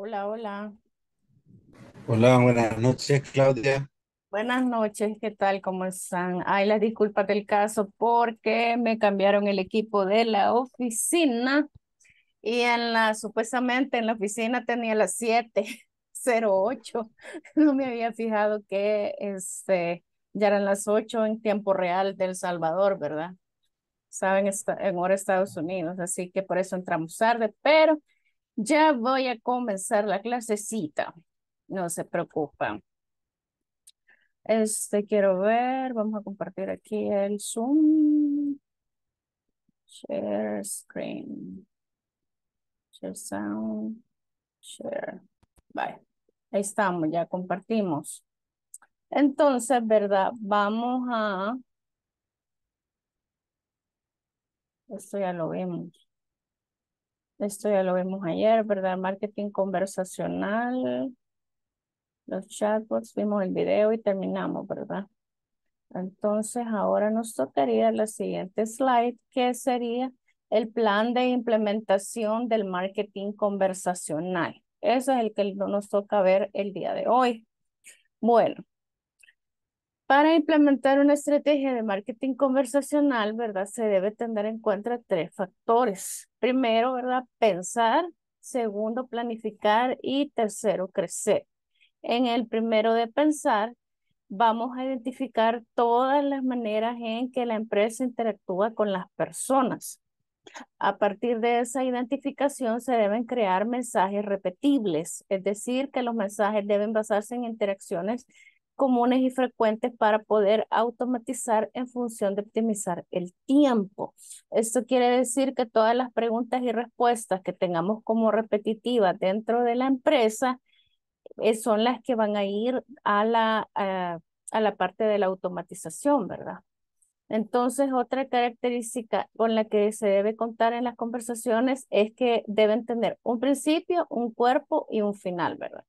Hola, hola. Hola, buenas noches, Claudia. Buenas noches, ¿qué tal? ¿Cómo están? Ay, las disculpas del caso porque me cambiaron el equipo de la oficina y en la, supuestamente en la oficina tenía las 7.08. No me había fijado que este, ya eran las 8 en tiempo real del Salvador, ¿verdad? Saben, en hora Estados Unidos, así que por eso entramos tarde, pero ya voy a comenzar la clasecita. No se preocupen. Este, quiero ver, vamos a compartir aquí el Zoom. Share screen. Share sound. Share. Ahí estamos, ya compartimos. Entonces, ¿verdad? Vamos a... Esto ya lo vemos. Esto ya lo vimos ayer, ¿verdad? Marketing conversacional, los chatbots, vimos el video y terminamos, ¿verdad? Entonces, ahora nos tocaría la siguiente slide, que sería el plan de implementación del marketing conversacional. Ese es el que nos toca ver el día de hoy. Bueno, para implementar una estrategia de marketing conversacional, ¿verdad? Se debe tener en cuenta tres factores. Primero, ¿verdad? Pensar. Segundo, planificar. Y tercero, crecer. En el primero de pensar, vamos a identificar todas las maneras en que la empresa interactúa con las personas. A partir de esa identificación se deben crear mensajes repetibles, es decir, que los mensajes deben basarse en interacciones comunes y frecuentes para poder automatizar en función de optimizar el tiempo. Esto quiere decir que todas las preguntas y respuestas que tengamos como repetitivas dentro de la empresa eh, son las que van a ir a la, eh, a la parte de la automatización, ¿verdad? Entonces, otra característica con la que se debe contar en las conversaciones es que deben tener un principio, un cuerpo y un final, ¿verdad?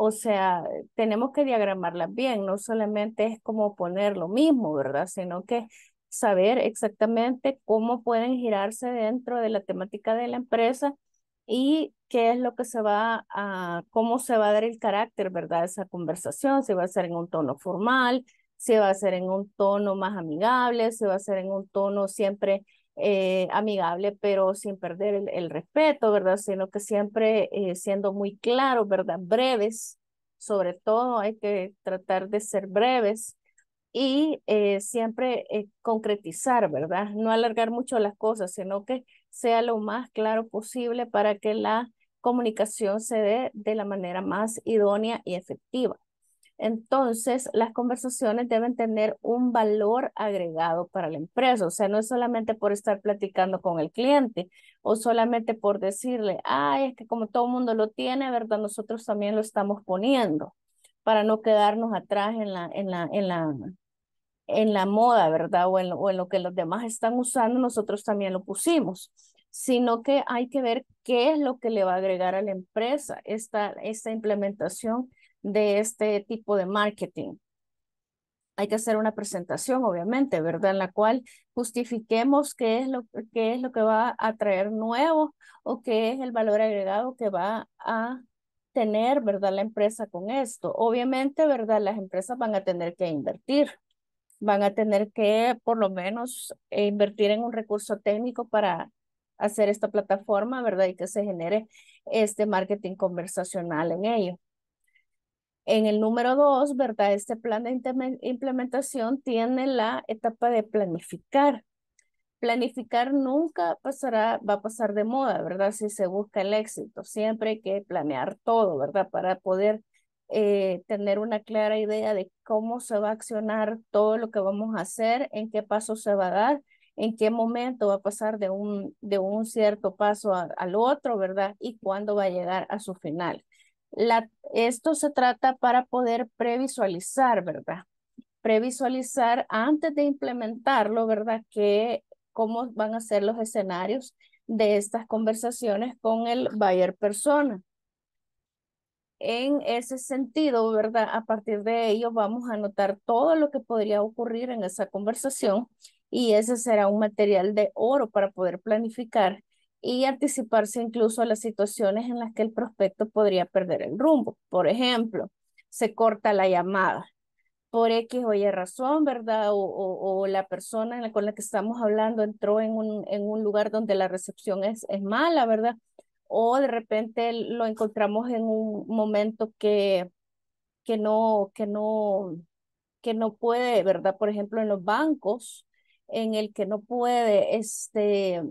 O sea, tenemos que diagramarlas bien, no solamente es como poner lo mismo, ¿verdad? Sino que saber exactamente cómo pueden girarse dentro de la temática de la empresa y qué es lo que se va a, cómo se va a dar el carácter, ¿verdad? Esa conversación, si va a ser en un tono formal, si va a ser en un tono más amigable, si va a ser en un tono siempre eh, amigable, pero sin perder el, respeto, ¿verdad? Sino que siempre eh, siendo muy claro, ¿verdad? Breves, sobre todo hay que tratar de ser breves y eh, siempre concretizar, ¿verdad? No alargar mucho las cosas, sino que sea lo más claro posible para que la comunicación se dé de la manera más idónea y efectiva. Entonces, las conversaciones deben tener un valor agregado para la empresa, o sea, no es solamente por estar platicando con el cliente o solamente por decirle, ay, es que como todo el mundo lo tiene, ¿verdad? Nosotros también lo estamos poniendo para no quedarnos atrás en la, en la, en la, en la moda, ¿verdad? O en, lo, o en lo que los demás están usando, nosotros también lo pusimos sino que hay que ver qué es lo que le va a agregar a la empresa esta, esta implementación de este tipo de marketing. Hay que hacer una presentación, obviamente, ¿verdad? En la cual justifiquemos qué es lo, qué es lo que va a traer nuevo o qué es el valor agregado que va a tener, ¿verdad? La empresa con esto. Obviamente, ¿verdad? Las empresas van a tener que invertir, van a tener que por lo menos eh, invertir en un recurso técnico para hacer esta plataforma, ¿verdad? Y que se genere este marketing conversacional en ello. En el número dos, ¿verdad? Este plan de implementación tiene la etapa de planificar. Planificar nunca pasará, va a pasar de moda, ¿verdad? Si se busca el éxito, siempre hay que planear todo, ¿verdad? Para poder eh, tener una clara idea de cómo se va a accionar todo lo que vamos a hacer, en qué paso se va a dar, en qué momento va a pasar de un, de un cierto paso al otro, ¿verdad? Y cuándo va a llegar a su final. La, esto se trata para poder previsualizar, ¿verdad? Previsualizar antes de implementarlo, ¿verdad? Que cómo van a ser los escenarios de estas conversaciones con el buyer persona. En ese sentido, ¿verdad? A partir de ello vamos a anotar todo lo que podría ocurrir en esa conversación y ese será un material de oro para poder planificar y anticiparse incluso a las situaciones en las que el prospecto podría perder el rumbo. Por ejemplo, se corta la llamada por X o Y razón, ¿verdad? O, la persona con la que estamos hablando entró en un, en un lugar donde la recepción es, es mala, ¿verdad? O de repente lo encontramos en un momento que, que no, que no, que no puede, ¿verdad? Por ejemplo, en los bancos, en el que no puede, este,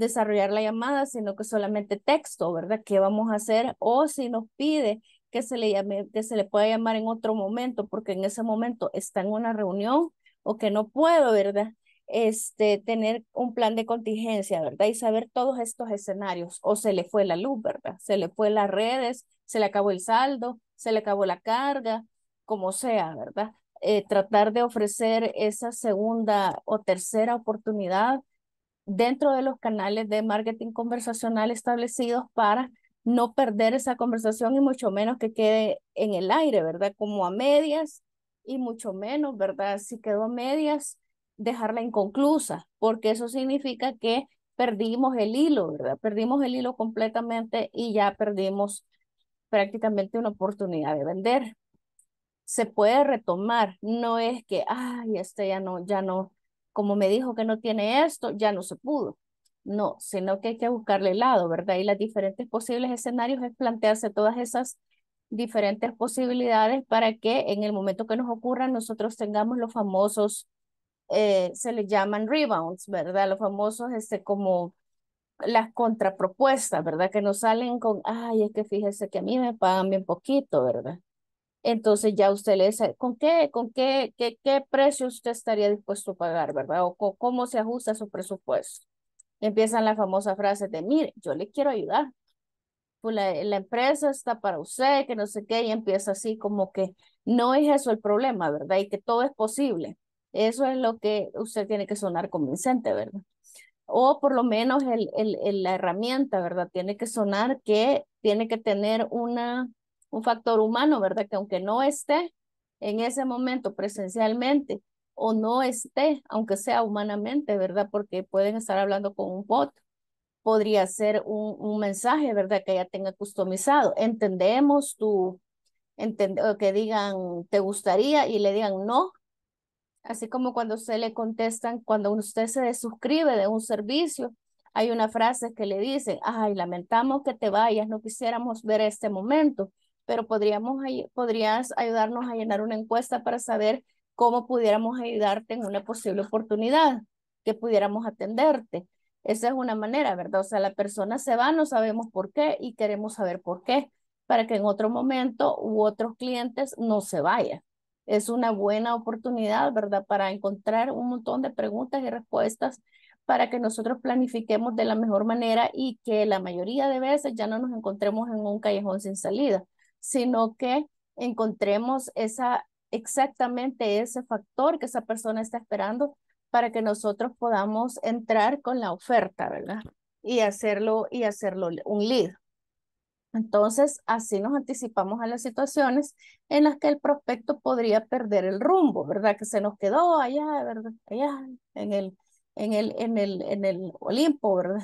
desarrollar la llamada, sino que solamente texto, ¿verdad? ¿Qué vamos a hacer? O si nos pide que se le llame, que se le pueda llamar en otro momento, porque en ese momento está en una reunión o que no puedo, ¿verdad? Este, tener un plan de contingencia, ¿verdad? Y saber todos estos escenarios. O se le fue la luz, ¿verdad? Se le fue las redes, se le acabó el saldo, se le acabó la carga, como sea, ¿verdad? Eh, tratar de ofrecer esa segunda o tercera oportunidad dentro de los canales de marketing conversacional establecidos para no perder esa conversación y mucho menos que quede en el aire, ¿verdad? Como a medias y mucho menos, ¿verdad? Si quedó a medias, dejarla inconclusa, porque eso significa que perdimos el hilo, ¿verdad? Perdimos el hilo completamente y ya perdimos prácticamente una oportunidad de vender. Se puede retomar, no es que, ay, este ya no, ya no, como me dijo que no tiene esto, ya no se pudo. No, sino que hay que buscarle lado, ¿verdad? Y los diferentes posibles escenarios es plantearse todas esas diferentes posibilidades para que en el momento que nos ocurra nosotros tengamos los famosos, eh, se les llaman rebounds, ¿verdad? Los famosos, este, como las contrapropuestas, ¿verdad? Que nos salen con, ay, es que fíjese que a mí me pagan bien poquito, ¿verdad? entonces ya usted le dice, ¿con qué, con qué, qué, precio usted estaría dispuesto a pagar, verdad? O cómo se ajusta su presupuesto. empiezan la famosa frase de, mire, yo le quiero ayudar. Pues la, empresa está para usted, que no sé qué, y empieza así como que no es eso el problema, ¿verdad? Y que todo es posible. Eso es lo que usted tiene que sonar convincente, ¿verdad? O por lo menos el, la herramienta, ¿verdad? Tiene que sonar que tiene que tener una un factor humano, ¿verdad? Que aunque no esté en ese momento presencialmente o no esté, aunque sea humanamente, ¿verdad? Porque pueden estar hablando con un bot, podría ser un, mensaje, ¿verdad? Que ya tenga customizado. Entendemos tu, que digan, te gustaría y le digan no. Así como cuando se le contestan, cuando usted se suscribe de un servicio, hay una frase que le dicen, ay, lamentamos que te vayas, no quisiéramos ver este momento pero podríamos, podrías ayudarnos a llenar una encuesta para saber cómo pudiéramos ayudarte en una posible oportunidad, que pudiéramos atenderte. Esa es una manera, ¿verdad? O sea, la persona se va, no sabemos por qué y queremos saber por qué, para que en otro momento u otros clientes no se vaya. Es una buena oportunidad, ¿verdad? Para encontrar un montón de preguntas y respuestas para que nosotros planifiquemos de la mejor manera y que la mayoría de veces ya no nos encontremos en un callejón sin salida sino que encontremos esa, exactamente ese factor que esa persona está esperando para que nosotros podamos entrar con la oferta, ¿verdad? Y hacerlo, y hacerlo un lead. Entonces, así nos anticipamos a las situaciones en las que el prospecto podría perder el rumbo, ¿verdad? Que se nos quedó allá, ¿verdad? Allá, en el, en el, en el, en el Olimpo, ¿verdad?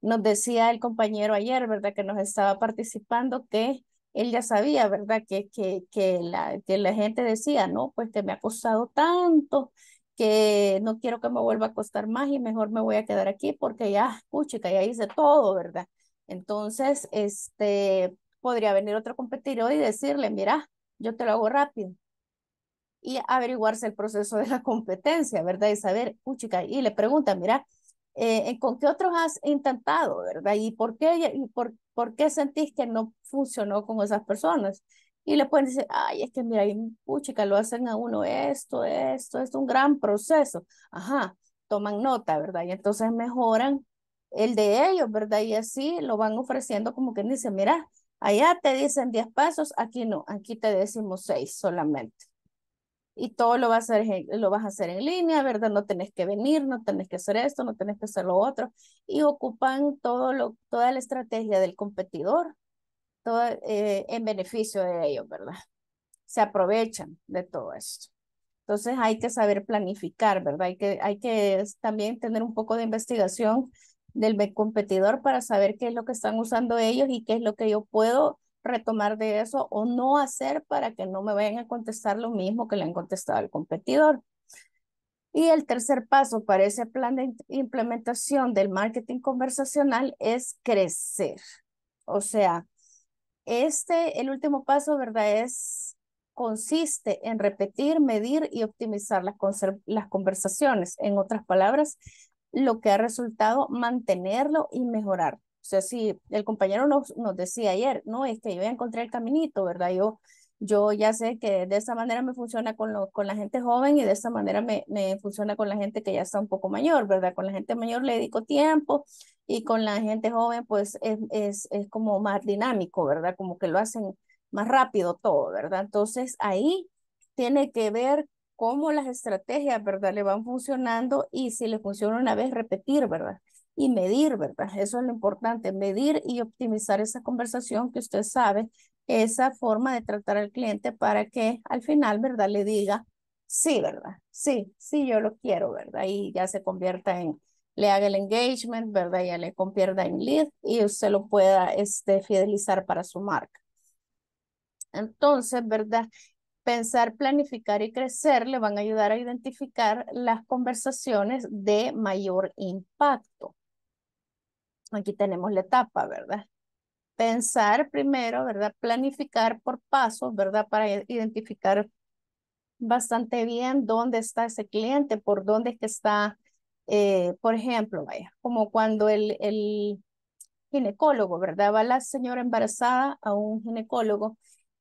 Nos decía el compañero ayer, ¿verdad? Que nos estaba participando que él ya sabía, ¿verdad? Que, que, que, la, que la gente decía, no, pues que me ha costado tanto que no quiero que me vuelva a costar más y mejor me voy a quedar aquí porque ya, que ya hice todo, ¿verdad? Entonces, este, podría venir otro competidor y decirle, mira, yo te lo hago rápido. Y averiguarse el proceso de la competencia, ¿verdad? Y saber, cuchica, y le pregunta, mira, eh, ¿con qué otros has intentado, verdad? ¿Y por qué, y por, ¿por qué sentís que no funcionó con esas personas? Y le pueden decir, ay, es que mira, puchica, lo hacen a uno esto, esto, es un gran proceso. Ajá, toman nota, ¿verdad? Y entonces mejoran el de ellos, ¿verdad? Y así lo van ofreciendo como que dice, mira, allá te dicen 10 pasos, aquí no, aquí te decimos 6 solamente y todo lo vas, a hacer, lo vas a hacer en línea, ¿verdad? No tenés que venir, no tenés que hacer esto, no tenés que hacer lo otro, y ocupan todo lo, toda la estrategia del competidor todo, eh, en beneficio de ellos, ¿verdad? Se aprovechan de todo esto. Entonces hay que saber planificar, ¿verdad? Hay que, hay que también tener un poco de investigación del competidor para saber qué es lo que están usando ellos y qué es lo que yo puedo retomar de eso o no hacer para que no me vayan a contestar lo mismo que le han contestado al competidor. Y el tercer paso para ese plan de implementación del marketing conversacional es crecer. O sea, este, el último paso, ¿verdad? Es, consiste en repetir, medir y optimizar las, las conversaciones. En otras palabras, lo que ha resultado, mantenerlo y mejorar. O sea, si el compañero nos, nos decía ayer, no, es que yo ya encontré el caminito, ¿verdad? Yo, yo ya sé que de esa manera me funciona con, lo, con la gente joven y de esa manera me, me funciona con la gente que ya está un poco mayor, ¿verdad? Con la gente mayor le dedico tiempo y con la gente joven pues es, es, es como más dinámico, ¿verdad? Como que lo hacen más rápido todo, ¿verdad? Entonces ahí tiene que ver cómo las estrategias, ¿verdad? Le van funcionando y si le funciona una vez, repetir, ¿verdad? y medir, ¿verdad? Eso es lo importante, medir y optimizar esa conversación que usted sabe, esa forma de tratar al cliente para que al final, ¿verdad? Le diga, sí, ¿verdad? Sí, sí, yo lo quiero, ¿verdad? Y ya se convierta en, le haga el engagement, ¿verdad? Ya le convierta en lead y usted lo pueda este, fidelizar para su marca. Entonces, ¿verdad? Pensar, planificar y crecer le van a ayudar a identificar las conversaciones de mayor impacto aquí tenemos la etapa, ¿verdad? Pensar primero, ¿verdad? Planificar por pasos, ¿verdad? Para identificar bastante bien dónde está ese cliente, por dónde es que está, eh, por ejemplo, vaya, como cuando el, el ginecólogo, ¿verdad? Va la señora embarazada a un ginecólogo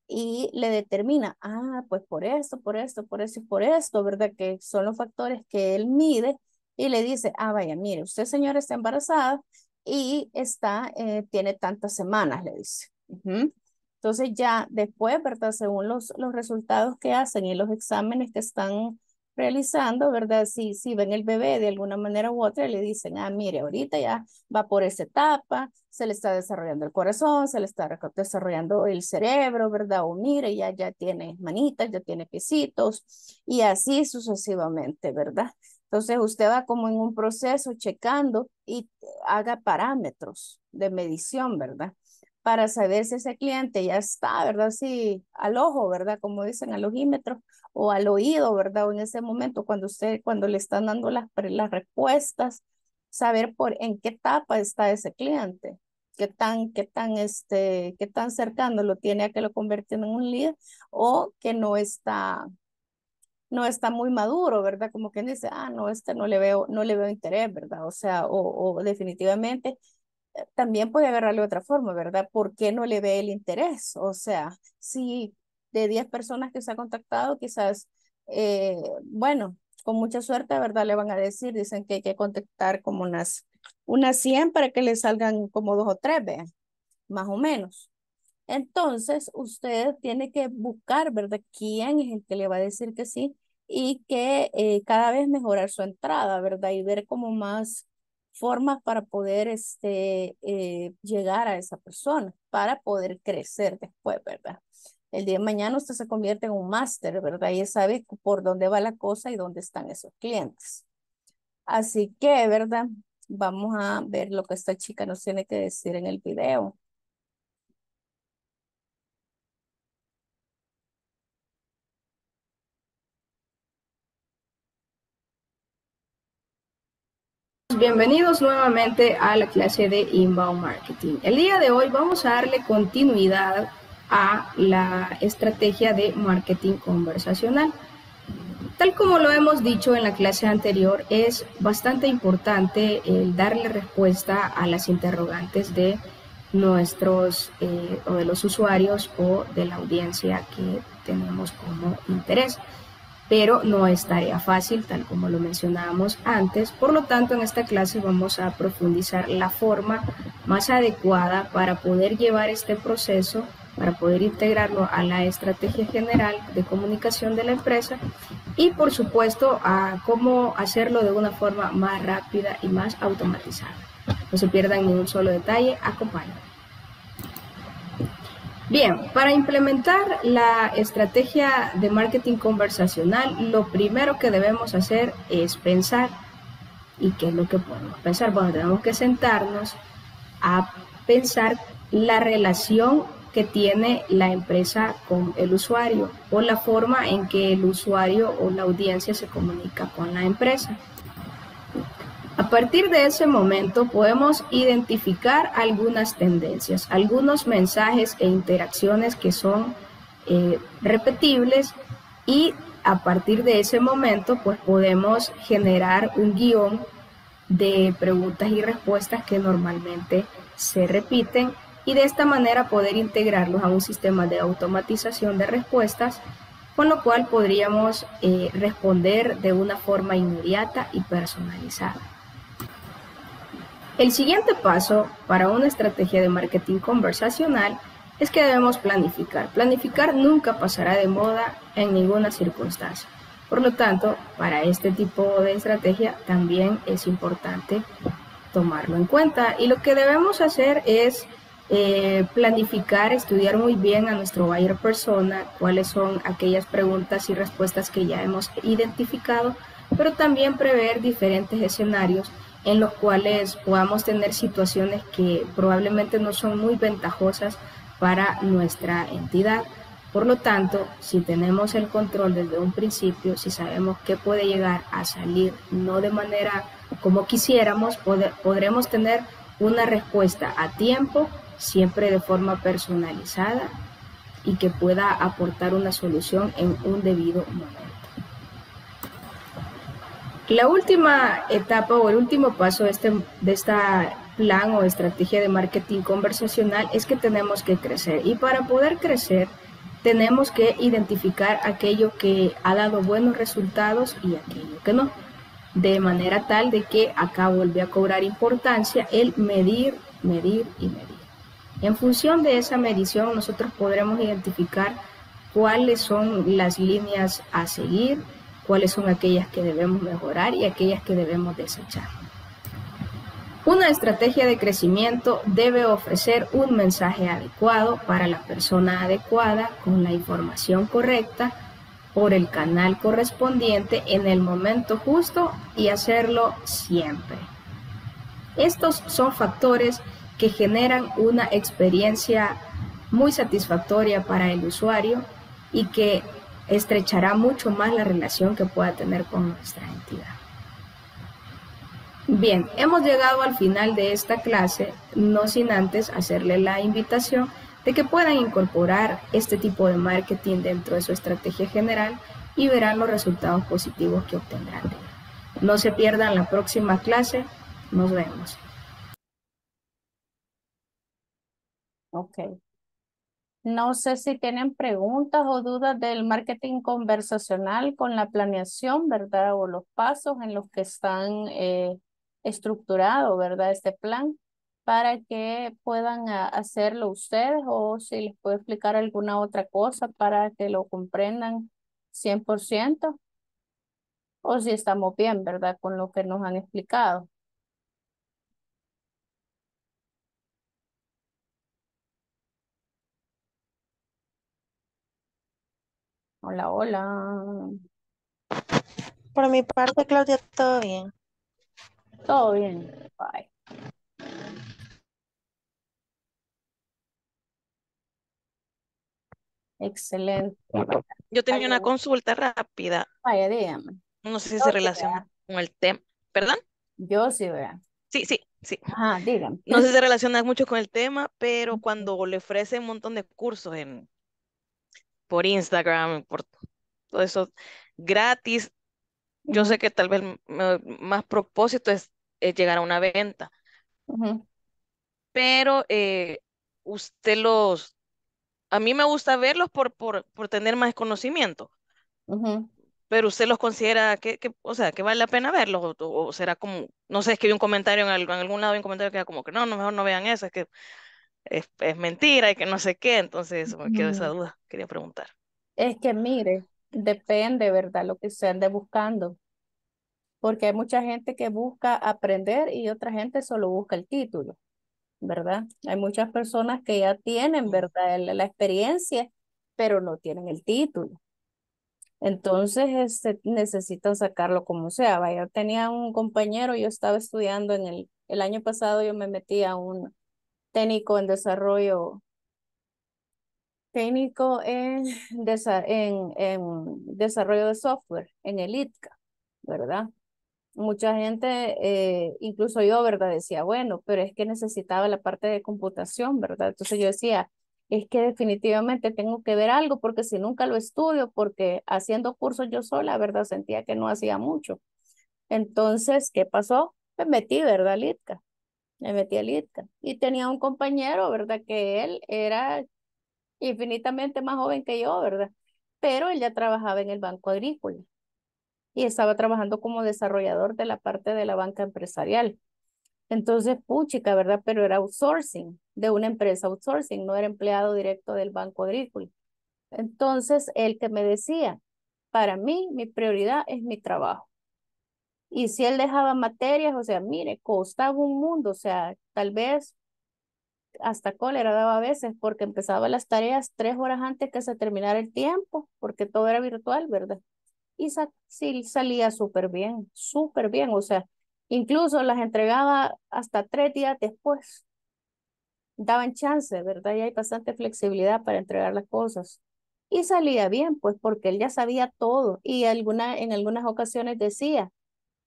y le determina, ah, pues por esto, por esto, por eso y por esto, ¿verdad? Que son los factores que él mide y le dice, ah, vaya, mire, usted señora está embarazada, y está, eh, tiene tantas semanas, le dice. Entonces ya después, ¿verdad? Según los, resultados que hacen y los exámenes que están realizando, ¿verdad? Si, si ven el bebé de alguna manera u otra, le dicen, ah, mire, ahorita ya va por esa etapa, se le está desarrollando el corazón, se le está desarrollando el cerebro, ¿verdad? O mire, ya, ya tiene manitas, ya tiene piecitos, y así sucesivamente, ¿verdad? Entonces usted va como en un proceso checando y haga parámetros de medición, ¿verdad? Para saber si ese cliente ya está, ¿verdad? Si al ojo, ¿verdad? Como dicen, al ojímetro o al oído, ¿verdad? O en ese momento cuando usted, cuando le están dando las, las respuestas, saber por en qué etapa está ese cliente qué tan, qué tan, este, qué tan cercano lo tiene a que lo convierten en un líder o que no está, no está muy maduro, ¿verdad? Como quien dice, ah, no, este no le veo, no le veo interés, ¿verdad? O sea, o, o definitivamente eh, también puede agarrarle de otra forma, ¿verdad? ¿Por qué no le ve el interés? O sea, si de 10 personas que se ha contactado, quizás, eh, bueno, con mucha suerte, ¿verdad? Le van a decir, dicen que hay que contactar como unas, unas 100 para que le salgan como dos o tres, vean, más o menos. Entonces, usted tiene que buscar, ¿verdad? ¿Quién es el que le va a decir que sí? Y que eh, cada vez mejorar su entrada, ¿verdad? Y ver como más formas para poder este, eh, llegar a esa persona, para poder crecer después, ¿verdad? El día de mañana usted se convierte en un máster, ¿verdad? Y sabe por dónde va la cosa y dónde están esos clientes. Así que, ¿verdad? Vamos a ver lo que esta chica nos tiene que decir en el video. bienvenidos nuevamente a la clase de Inbound Marketing. El día de hoy vamos a darle continuidad a la estrategia de marketing conversacional. Tal como lo hemos dicho en la clase anterior, es bastante importante el darle respuesta a las interrogantes de nuestros eh, o de los usuarios o de la audiencia que tenemos como interés pero no es tarea fácil, tal como lo mencionábamos antes. Por lo tanto, en esta clase vamos a profundizar la forma más adecuada para poder llevar este proceso, para poder integrarlo a la estrategia general de comunicación de la empresa y, por supuesto, a cómo hacerlo de una forma más rápida y más automatizada. No se pierdan ningún un solo detalle, acompáñenme. Bien, para implementar la estrategia de marketing conversacional, lo primero que debemos hacer es pensar. ¿Y qué es lo que podemos pensar? Bueno, tenemos que sentarnos a pensar la relación que tiene la empresa con el usuario o la forma en que el usuario o la audiencia se comunica con la empresa. A partir de ese momento podemos identificar algunas tendencias, algunos mensajes e interacciones que son eh, repetibles y a partir de ese momento pues podemos generar un guión de preguntas y respuestas que normalmente se repiten y de esta manera poder integrarlos a un sistema de automatización de respuestas con lo cual podríamos eh, responder de una forma inmediata y personalizada. El siguiente paso para una estrategia de marketing conversacional es que debemos planificar. Planificar nunca pasará de moda en ninguna circunstancia. Por lo tanto, para este tipo de estrategia también es importante tomarlo en cuenta. Y lo que debemos hacer es eh, planificar, estudiar muy bien a nuestro buyer persona, cuáles son aquellas preguntas y respuestas que ya hemos identificado, pero también prever diferentes escenarios en los cuales podamos tener situaciones que probablemente no son muy ventajosas para nuestra entidad. Por lo tanto, si tenemos el control desde un principio, si sabemos que puede llegar a salir no de manera como quisiéramos, podremos tener una respuesta a tiempo, siempre de forma personalizada y que pueda aportar una solución en un debido momento. La última etapa o el último paso de este de esta plan o estrategia de marketing conversacional es que tenemos que crecer y para poder crecer tenemos que identificar aquello que ha dado buenos resultados y aquello que no. De manera tal de que acá vuelve a cobrar importancia el medir, medir y medir. En función de esa medición nosotros podremos identificar cuáles son las líneas a seguir, cuáles son aquellas que debemos mejorar y aquellas que debemos desechar. Una estrategia de crecimiento debe ofrecer un mensaje adecuado para la persona adecuada con la información correcta por el canal correspondiente en el momento justo y hacerlo siempre. Estos son factores que generan una experiencia muy satisfactoria para el usuario y que estrechará mucho más la relación que pueda tener con nuestra entidad. Bien, hemos llegado al final de esta clase, no sin antes hacerle la invitación de que puedan incorporar este tipo de marketing dentro de su estrategia general y verán los resultados positivos que obtendrán No se pierdan la próxima clase, nos vemos. Okay. No sé si tienen preguntas o dudas del marketing conversacional con la planeación, ¿verdad? O los pasos en los que están estructurados, eh, estructurado, ¿verdad? Este plan para que puedan ah, hacerlo ustedes o si les puedo explicar alguna otra cosa para que lo comprendan 100% o si estamos bien, ¿verdad? Con lo que nos han explicado. Hola, hola. Por mi parte, Claudia, todo bien. Todo bien. Bye. Excelente. Yo tenía una consulta rápida. Vaya, dígame. No sé si se relaciona con el tema. ¿Perdón? Yo sí, veo. Sí, sí, sí. Ajá, dígame. No sé si se relaciona mucho con el tema, pero cuando le ofrecen un montón de cursos en, por Instagram, por todo eso gratis. Yo sé que tal vez más propósito es, llegar a una venta, pero eh, usted los, a mí me gusta verlos por, por, por tener más conocimiento, pero usted los considera que, que, o sea, que vale la pena verlos, o, será como, no sé, escribió un comentario en, en algún lado, un comentario que era como que no, no, mejor no vean eso, es que es, mentira y que no sé qué, entonces me quedo esa duda, quería preguntar. Es que mire, depende, ¿verdad? Lo que se ande buscando, porque hay mucha gente que busca aprender y otra gente solo busca el título, ¿verdad? Hay muchas personas que ya tienen, ¿verdad? La, experiencia, pero no tienen el título. Entonces este, necesitan sacarlo como sea. Yo tenía un compañero, yo estaba estudiando en el, el año pasado, yo me metí a un, técnico en desarrollo, técnico en, en, desarrollo de software, en el ITCA, ¿verdad? Mucha gente, eh, incluso yo, ¿verdad? Decía, bueno, pero es que necesitaba la parte de computación, ¿verdad? Entonces yo decía, es que definitivamente tengo que ver algo porque si nunca lo estudio, porque haciendo cursos yo sola, ¿verdad? Sentía que no hacía mucho. Entonces, ¿qué pasó? Me metí, ¿verdad, ITCA. Me metí a Y tenía un compañero, ¿verdad? Que él era infinitamente más joven que yo, ¿verdad? Pero él ya trabajaba en el Banco Agrícola y estaba trabajando como desarrollador de la parte de la banca empresarial. Entonces, puchica, ¿verdad? Pero era outsourcing, de una empresa outsourcing, no era empleado directo del Banco Agrícola. Entonces, él que me decía, para mí, mi prioridad es mi trabajo. Y si él dejaba materias, o sea, mire, costaba un mundo, o sea, tal vez hasta cólera daba a veces porque empezaba las tareas tres horas antes que se terminara el tiempo, porque todo era virtual, ¿verdad? Y sí, salía súper bien, súper bien, o sea, incluso las entregaba hasta tres días después. Daban chance, ¿verdad? Y hay bastante flexibilidad para entregar las cosas. Y salía bien, pues porque él ya sabía todo y alguna, en algunas ocasiones decía,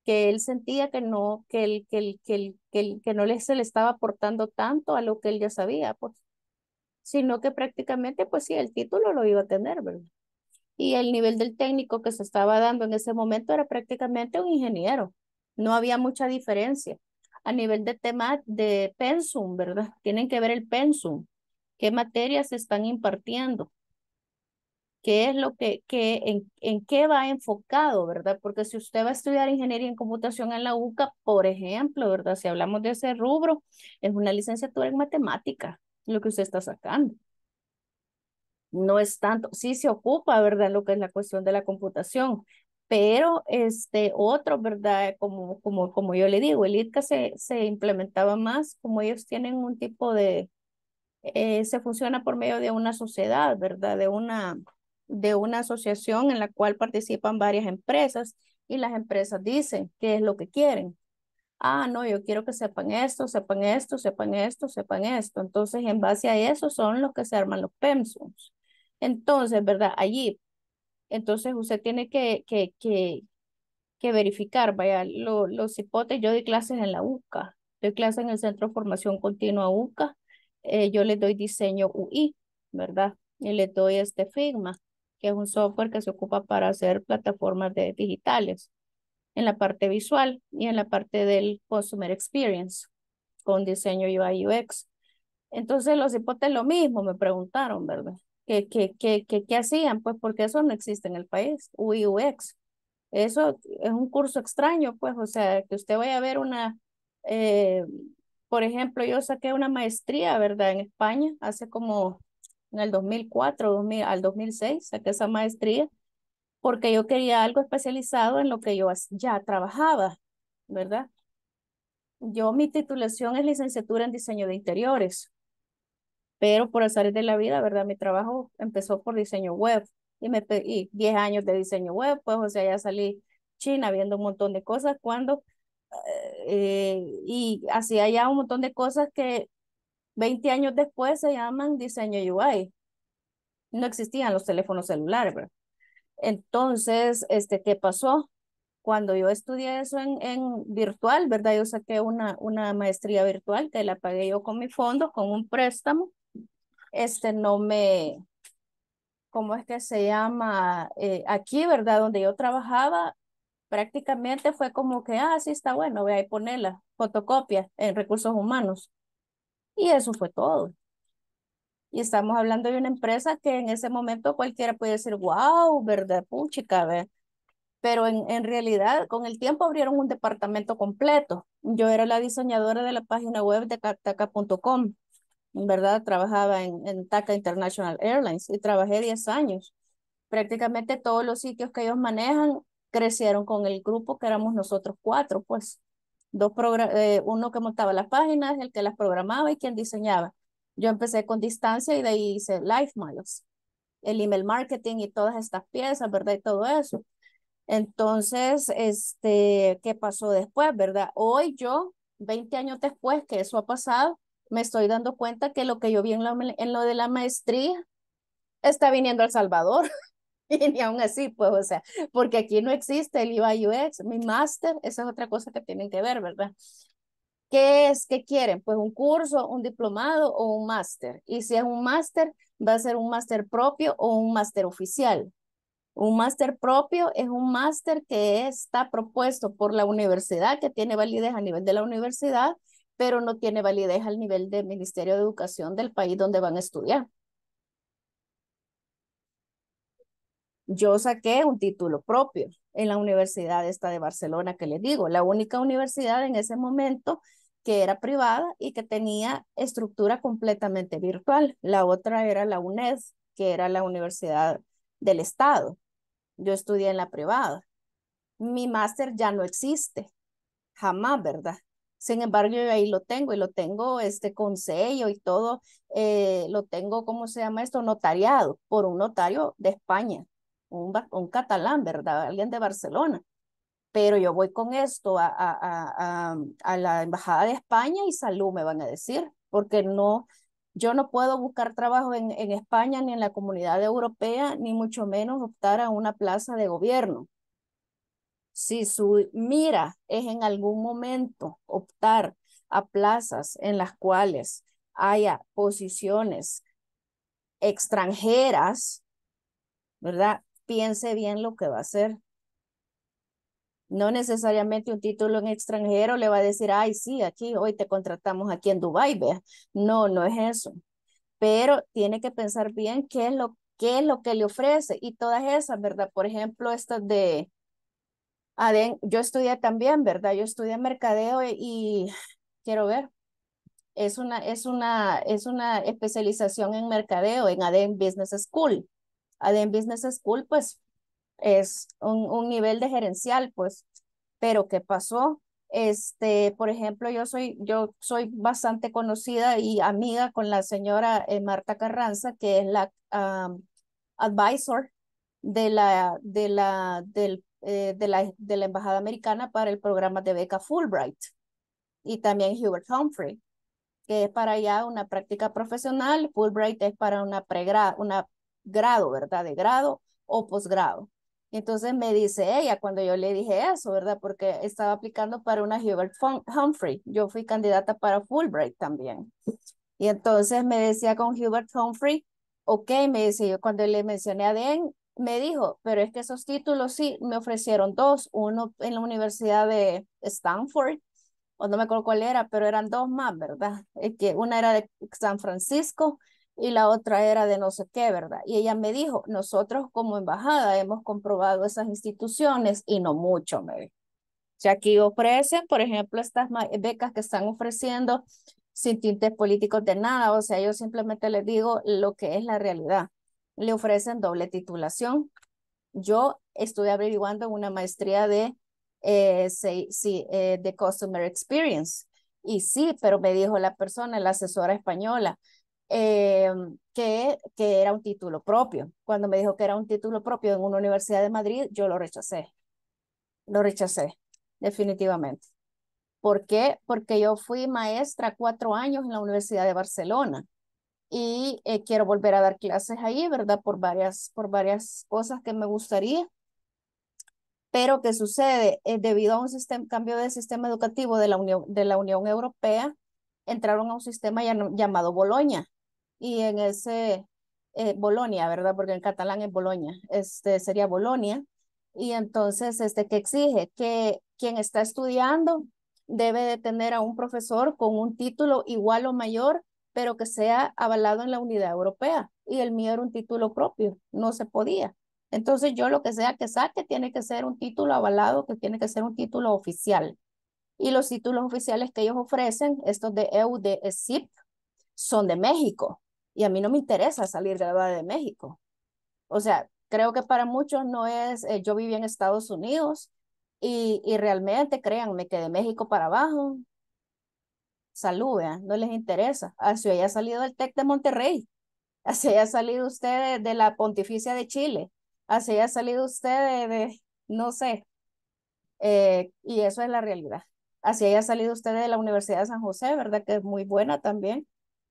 que él sentía que no, que que que que, que no le, se le estaba aportando tanto a lo que él ya sabía, pues, sino que prácticamente, pues sí, el título lo iba a tener, ¿verdad? Y el nivel del técnico que se estaba dando en ese momento era prácticamente un ingeniero, no había mucha diferencia. A nivel de tema de pensum, ¿verdad? Tienen que ver el pensum, qué materias se están impartiendo qué es lo que, que en, en, qué va enfocado, ¿verdad? Porque si usted va a estudiar ingeniería en computación en la UCA, por ejemplo, ¿verdad? Si hablamos de ese rubro, es una licenciatura en matemática, lo que usted está sacando. No es tanto, sí se ocupa, ¿verdad? Lo que es la cuestión de la computación, pero este otro, ¿verdad? Como, como, como yo le digo, el ITCA se, se implementaba más, como ellos tienen un tipo de, eh, se funciona por medio de una sociedad, ¿verdad? De una, de una asociación en la cual participan varias empresas y las empresas dicen qué es lo que quieren. Ah, no, yo quiero que sepan esto, sepan esto, sepan esto, sepan esto. Entonces, en base a eso son los que se arman los pensums. Entonces, ¿verdad? Allí, entonces usted tiene que, que, verificar, vaya, los hipótesis, yo doy clases en la UCA, doy clases en el Centro de Formación Continua UCA, eh, yo le doy diseño UI, ¿verdad? Y les doy este Figma que es un software que se ocupa para hacer plataformas de digitales en la parte visual y en la parte del Customer Experience con diseño UI UX. Entonces los hipotes lo mismo, me preguntaron, ¿verdad? ¿Qué, que qué hacían? Pues porque eso no existe en el país, UI UX. Eso es un curso extraño, pues, o sea, que usted vaya a ver una, eh, por ejemplo, yo saqué una maestría, ¿verdad? En España hace como en el 2004 2000, al 2006, saqué esa maestría porque yo quería algo especializado en lo que yo ya trabajaba, ¿verdad? Yo, mi titulación es licenciatura en diseño de interiores, pero por azares de la vida, ¿verdad? Mi trabajo empezó por diseño web y me 10 años de diseño web, pues o sea, ya salí China viendo un montón de cosas cuando eh, y hacía ya un montón de cosas que 20 años después se llaman diseño UI. No existían los teléfonos celulares, ¿verdad? Entonces, este, ¿qué pasó? Cuando yo estudié eso en, en virtual, ¿verdad? Yo saqué una, una maestría virtual que la pagué yo con mi fondo, con un préstamo. Este no me, ¿cómo es que se llama? Eh, aquí, ¿verdad? Donde yo trabajaba, prácticamente fue como que, ah, sí está bueno, voy a ponerla, fotocopia en recursos humanos. Y eso fue todo. Y estamos hablando de una empresa que en ese momento cualquiera puede decir, wow, ¿verdad? Puchica, Pero en, en realidad, con el tiempo abrieron un departamento completo. Yo era la diseñadora de la página web de taca.com, ¿verdad? Trabajaba en, en TACA International Airlines y trabajé 10 años. Prácticamente todos los sitios que ellos manejan crecieron con el grupo que éramos nosotros cuatro, pues dos eh, uno que montaba las páginas, el que las programaba y quien diseñaba. Yo empecé con distancia y de ahí hice Life Miles, el email marketing y todas estas piezas, ¿verdad? Y todo eso. Entonces, este, ¿qué pasó después, verdad? Hoy yo, 20 años después que eso ha pasado, me estoy dando cuenta que lo que yo vi en, lo de la maestría está viniendo al Salvador. y ni aún así, pues, o sea, porque aquí no existe el iba UX, mi máster, esa es otra cosa que tienen que ver, ¿verdad? ¿Qué es? ¿Qué quieren? Pues un curso, un diplomado o un máster. Y si es un máster, va a ser un máster propio o un máster oficial. Un máster propio es un máster que está propuesto por la universidad, que tiene validez a nivel de la universidad, pero no tiene validez al nivel del Ministerio de Educación del país donde van a estudiar. yo saqué un título propio en la universidad esta de Barcelona, que les digo, la única universidad en ese momento que era privada y que tenía estructura completamente virtual. La otra era la UNED, que era la universidad del Estado. Yo estudié en la privada. Mi máster ya no existe, jamás, ¿verdad? Sin embargo, yo ahí lo tengo y lo tengo este con sello y todo, eh, lo tengo, ¿cómo se llama esto? Notariado por un notario de España un, catalán, ¿verdad? Alguien de Barcelona. Pero yo voy con esto a, a, a, la Embajada de España y salud, me van a decir, porque no, yo no puedo buscar trabajo en, en, España ni en la comunidad europea, ni mucho menos optar a una plaza de gobierno. Si su mira es en algún momento optar a plazas en las cuales haya posiciones extranjeras, ¿verdad? piense bien lo que va a hacer. No necesariamente un título en extranjero le va a decir, ay, sí, aquí hoy te contratamos aquí en Dubái, vea. No, no es eso. Pero tiene que pensar bien qué es lo, qué lo que le ofrece y todas esas, ¿verdad? Por ejemplo, estas de, Aden, yo estudié también, ¿verdad? Yo estudié mercadeo e, y, quiero ver. Es una, es, una, es una especialización en mercadeo en ADEN Business School. Adem Business School, pues es un, un nivel de gerencial, pues. Pero ¿qué pasó? Este, por ejemplo, yo soy, yo soy bastante conocida y amiga con la señora eh, Marta Carranza, que es la advisor de la, de la, del, eh, de la, de la Embajada Americana para el programa de beca Fulbright y también Hubert Humphrey, que es para allá una práctica profesional, Fulbright es para una, pregrado una grado, ¿verdad? De grado o posgrado. Entonces me dice ella cuando yo le dije eso, ¿verdad? Porque estaba aplicando para una Hubert Humphrey. Yo fui candidata para Fulbright también. Y entonces me decía con Hubert Humphrey, ok, me decía yo cuando le mencioné a Den, me dijo, pero es que esos títulos sí, me ofrecieron dos, uno en la Universidad de Stanford, o no me acuerdo cuál era, pero eran dos más, ¿verdad? Es que una era de San Francisco y la otra era de no sé qué, ¿verdad? Y ella me dijo, nosotros como embajada hemos comprobado esas instituciones y no mucho, me dijo. O sea, aquí ofrecen, por ejemplo, estas becas que están ofreciendo sin tintes políticos de nada, o sea, yo simplemente les digo lo que es la realidad. Le ofrecen doble titulación. Yo estuve averiguando una maestría de, eh, sí, eh, de Customer Experience. Y sí, pero me dijo la persona, la asesora española, Em, que, que era un título propio. Cuando me dijo que era un título propio en una universidad de Madrid, yo lo rechacé. Lo rechacé, definitivamente. ¿Por qué? Porque yo fui maestra cuatro años en la Universidad de Barcelona y eh, quiero volver a dar clases ahí, ¿verdad? Por varias, por varias cosas que me gustaría. Pero ¿qué sucede? Eh, debido a un sistema, cambio de sistema educativo de la Unión, de la Unión Europea, entraron a un sistema llamado Boloña y en ese eh, Bolonia, ¿verdad? Porque en catalán es Bolonia, este sería Bolonia. Y entonces, este, que exige? Que quien está estudiando debe de tener a un profesor con un título igual o mayor, pero que sea avalado en la unidad europea. Y el mío era un título propio, no se podía. Entonces yo lo que sea que saque tiene que ser un título avalado, que tiene que ser un título oficial. Y los títulos oficiales que ellos ofrecen, estos de EU, de e SIP, son de México. Y a mí no me interesa salir de graduada de México. O sea, creo que para muchos no es, eh, yo viví en Estados Unidos y, realmente créanme que de México para abajo, salud, no les interesa. Así haya salido del TEC de Monterrey, así haya salido usted de, la Pontificia de Chile, así haya salido usted de, no sé, eh, y eso es la realidad. Así haya salido usted de la Universidad de San José, ¿verdad? Que es muy buena también,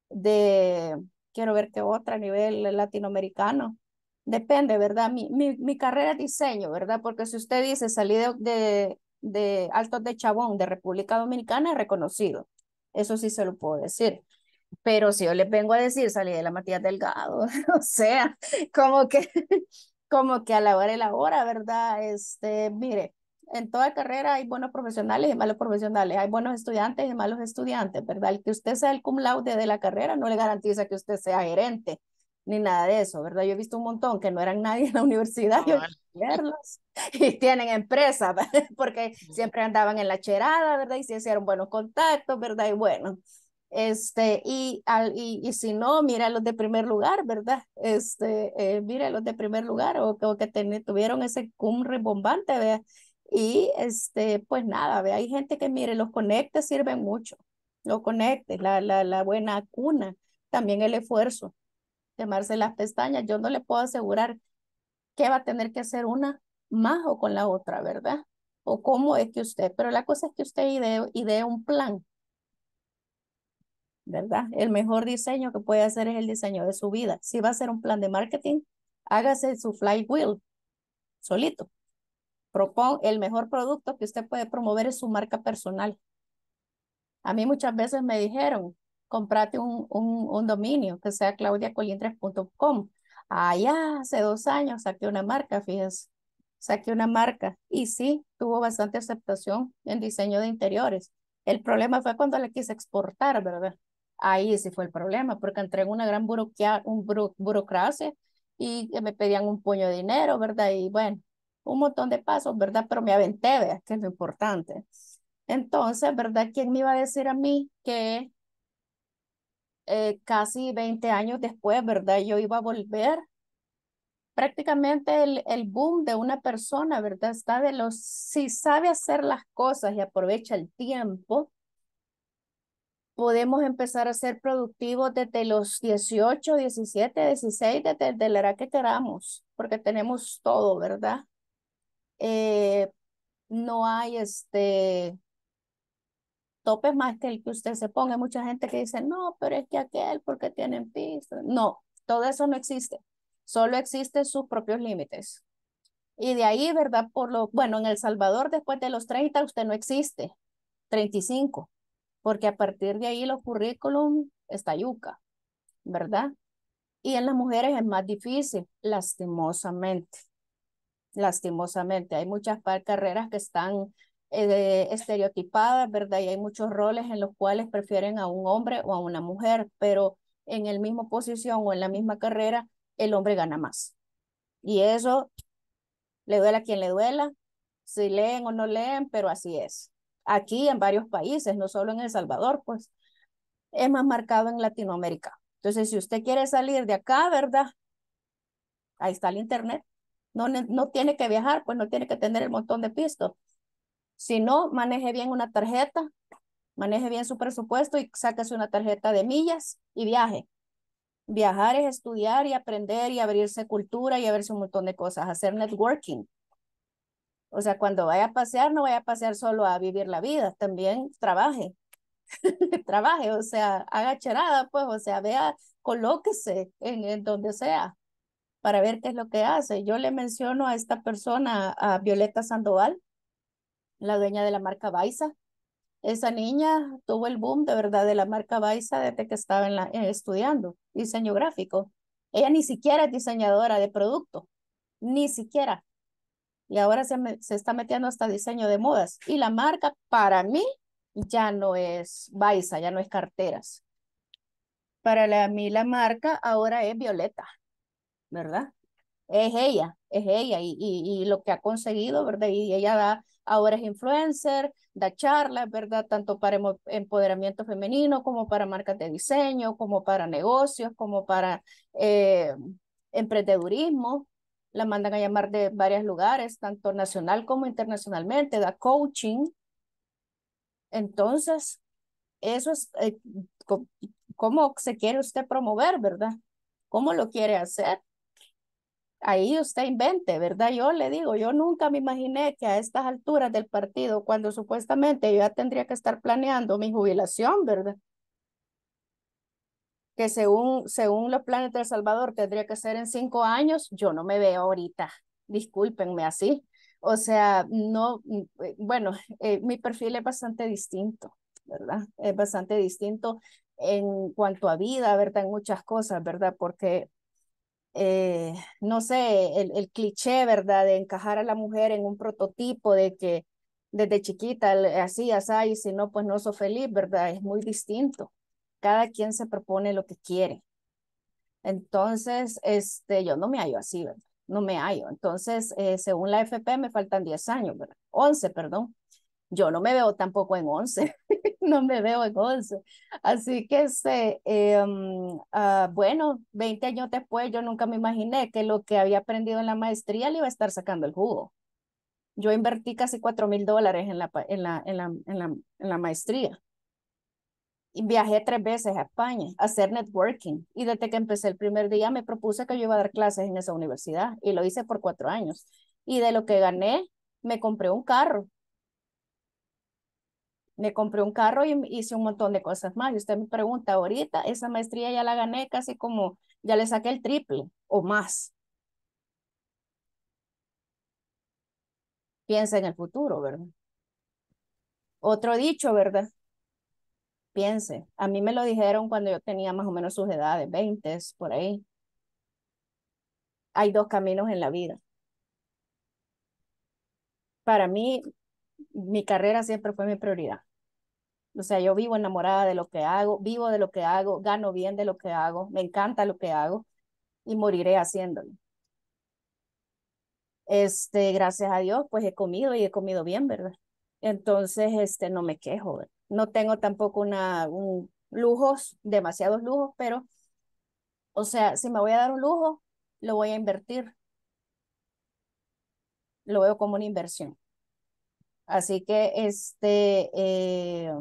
de, quiero ver qué otra a nivel latinoamericano. Depende, ¿verdad? Mi, mi, mi carrera es diseño, ¿verdad? Porque si usted dice salí de, de, de Altos de Chabón, de República Dominicana, es reconocido. Eso sí se lo puedo decir. Pero si yo les vengo a decir, salí de la Matías Delgado, o sea, como que, como que a la hora y la hora, ¿verdad? Este, mire, en toda carrera hay buenos profesionales y malos profesionales, hay buenos estudiantes y malos estudiantes, ¿verdad? El que usted sea el cum laude de la carrera no le garantiza que usted sea gerente ni nada de eso, ¿verdad? Yo he visto un montón que no eran nadie en la universidad y tienen empresas, porque siempre andaban en la cherada, ¿verdad? Y se hicieron buenos contactos, ¿verdad? Y bueno, este, y, al, y, y, si no, mira los de primer lugar, ¿verdad? Este, eh, mira los de primer lugar o, que tuvieron ese cum rebombante, ¿verdad? Y este, pues nada, ¿ve? hay gente que mire, los conectes sirven mucho, los conectes, la, la, buena cuna, también el esfuerzo, quemarse las pestañas. Yo no le puedo asegurar qué va a tener que hacer una más o con la otra, ¿verdad? O cómo es que usted, pero la cosa es que usted idee, idee un plan, ¿verdad? El mejor diseño que puede hacer es el diseño de su vida. Si va a ser un plan de marketing, hágase su flywheel solito Propon, el mejor producto que usted puede promover es su marca personal. A mí muchas veces me dijeron, comprate un, un, dominio que sea claudiacolindres.com. Allá hace dos años saqué una marca, fíjense, saqué una marca y sí, tuvo bastante aceptación en diseño de interiores. El problema fue cuando le quise exportar, ¿verdad? Ahí sí fue el problema, porque entré en una gran burocracia y me pedían un puño de dinero, ¿verdad? Y bueno, un montón de pasos, ¿verdad? Pero me aventé, ¿verdad? que es lo importante. Entonces, ¿verdad? ¿Quién me iba a decir a mí que eh, casi 20 años después, ¿verdad? Yo iba a volver. Prácticamente el, boom de una persona, ¿verdad? Está de los, si sabe hacer las cosas y aprovecha el tiempo, podemos empezar a ser productivos desde los 18, 17, 16, desde, desde la edad que queramos, porque tenemos todo, ¿verdad? Eh, no hay este tope más que el que usted se ponga. mucha gente que dice, no, pero es que aquel porque tienen piso. No, todo eso no existe. Solo existen sus propios límites. Y de ahí, ¿verdad? Por lo, bueno, en El Salvador después de los 30 usted no existe, 35, porque a partir de ahí los currículum está yuca, ¿verdad? Y en las mujeres es más difícil, lastimosamente lastimosamente. Hay muchas carreras que están eh, estereotipadas, ¿verdad? Y hay muchos roles en los cuales prefieren a un hombre o a una mujer, pero en el mismo posición o en la misma carrera, el hombre gana más. Y eso le duele a quien le duela, si leen o no leen, pero así es. Aquí en varios países, no solo en El Salvador, pues es más marcado en Latinoamérica. Entonces, si usted quiere salir de acá, ¿verdad? Ahí está el Internet. No, tiene que viajar, pues no tiene que tener el montón de pisto Si no, maneje bien una tarjeta, maneje bien su presupuesto y sáquese una tarjeta de millas y viaje. Viajar es estudiar y aprender y abrirse cultura y abrirse un montón de cosas, hacer networking. O sea, cuando vaya a pasear, no vaya a pasear solo a vivir la vida, también trabaje. trabaje, o sea, haga charada, pues, o sea, vea, colóquese en, en donde sea para ver qué es lo que hace. Yo le menciono a esta persona, a Violeta Sandoval, la dueña de la marca Baiza. Esa niña tuvo el boom de verdad de la marca Baiza desde que estaba en la, eh, estudiando diseño gráfico. Ella ni siquiera es diseñadora de producto, ni siquiera. Y ahora se, está metiendo hasta diseño de modas. Y la marca para mí ya no es Baiza, ya no es carteras. Para mí la marca ahora es Violeta. ¿verdad? Es ella, es ella y, lo que ha conseguido, ¿verdad? Y ella da, ahora es influencer, da charlas, ¿verdad? Tanto para empoderamiento femenino como para marcas de diseño, como para negocios, como para eh, emprendedurismo. La mandan a llamar de varios lugares, tanto nacional como internacionalmente, da coaching. Entonces, eso es eh, cómo se quiere usted promover, ¿verdad? ¿Cómo lo quiere hacer? ahí usted invente, ¿verdad? Yo le digo, yo nunca me imaginé que a estas alturas del partido, cuando supuestamente yo ya tendría que estar planeando mi jubilación, ¿verdad? Que según, según los planes de El Salvador tendría que ser en cinco años, yo no me veo ahorita, discúlpenme así. O sea, no, mm, eh, bueno, eh, mi perfil es bastante distinto, ¿verdad? Es bastante distinto en cuanto a vida, ¿verdad? En muchas cosas, ¿verdad? Porque eh, no sé, el, cliché, ¿verdad? De encajar a la mujer en un prototipo de que desde chiquita así, así, si no, pues no soy feliz, ¿verdad? Es muy distinto. Cada quien se propone lo que quiere. Entonces, este, yo no me hallo así, ¿verdad? No me hallo. Entonces, eh, según la FP, me faltan 10 años, ¿verdad? 11, perdón yo no me veo tampoco en 11, no me veo en 11. Así que, este, em, ah, bueno, 20 años después yo nunca me imaginé que lo que había aprendido en la maestría le iba a estar sacando el jugo. Yo invertí casi 4 mil dólares en la, en, la, en, la, en, la, maestría. Y viajé tres veces a España a hacer networking y desde que empecé el primer día me propuse que yo iba a dar clases en esa universidad y lo hice por cuatro años. Y de lo que gané, me compré un carro me compré un carro y hice un montón de cosas más. Y usted me pregunta, ahorita esa maestría ya la gané casi como, ya le saqué el triple o más. Piensa en el futuro, ¿verdad? Otro dicho, ¿verdad? Piense, a mí me lo dijeron cuando yo tenía más o menos sus edades, 20, por ahí. Hay dos caminos en la vida. Para mí, mi carrera siempre fue mi prioridad. O sea, yo vivo enamorada de lo que hago, vivo de lo que hago, gano bien de lo que hago, me encanta lo que hago y moriré haciéndolo. Este, gracias a Dios, pues he comido y he comido bien, ¿verdad? Entonces, este, no me quejo. No tengo tampoco una, un lujos, demasiados lujos, pero, o sea, si me voy a dar un lujo, lo voy a invertir. Lo veo como una inversión. Así que, este, eh,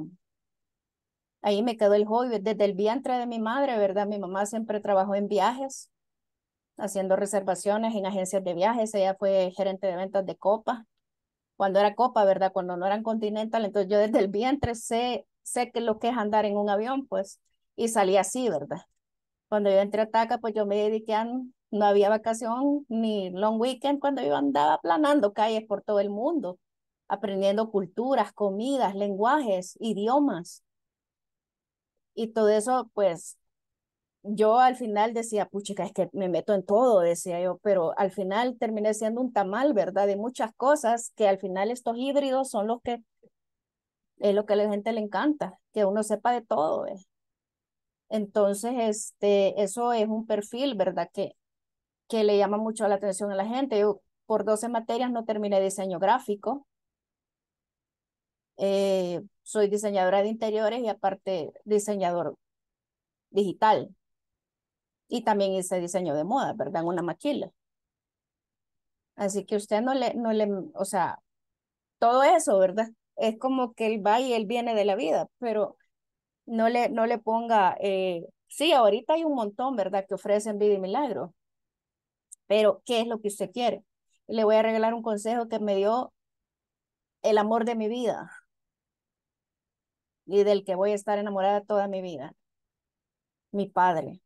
Ahí me quedó el hobby desde el vientre de mi madre, ¿verdad? Mi mamá siempre trabajó en viajes, haciendo reservaciones en agencias de viajes. Ella fue gerente de ventas de Copa, cuando era Copa, ¿verdad? Cuando no eran Continental. Entonces yo desde el vientre sé, sé que lo que es andar en un avión, pues, y salí así, ¿verdad? Cuando yo entré a TACA, pues yo me dediqué a, no había vacación ni long weekend cuando yo andaba planando calles por todo el mundo, aprendiendo culturas, comidas, lenguajes, idiomas y todo eso, pues yo al final decía, puchica, es que me meto en todo, decía yo, pero al final terminé siendo un tamal, ¿verdad? De muchas cosas que al final estos híbridos son los que es lo que a la gente le encanta, que uno sepa de todo. eh Entonces, este, eso es un perfil, ¿verdad? Que, que le llama mucho la atención a la gente. Yo por 12 materias no terminé diseño gráfico, eh, soy diseñadora de interiores y aparte diseñador digital. Y también hice diseño de moda, ¿verdad? En una maquila. Así que usted no le, no le, o sea, todo eso, ¿verdad? Es como que él va y él viene de la vida, pero no le, no le ponga, eh, sí, ahorita hay un montón, ¿verdad? Que ofrecen vida y milagro, pero ¿qué es lo que usted quiere? Le voy a regalar un consejo que me dio el amor de mi vida, y del que voy a estar enamorada toda mi vida, mi padre.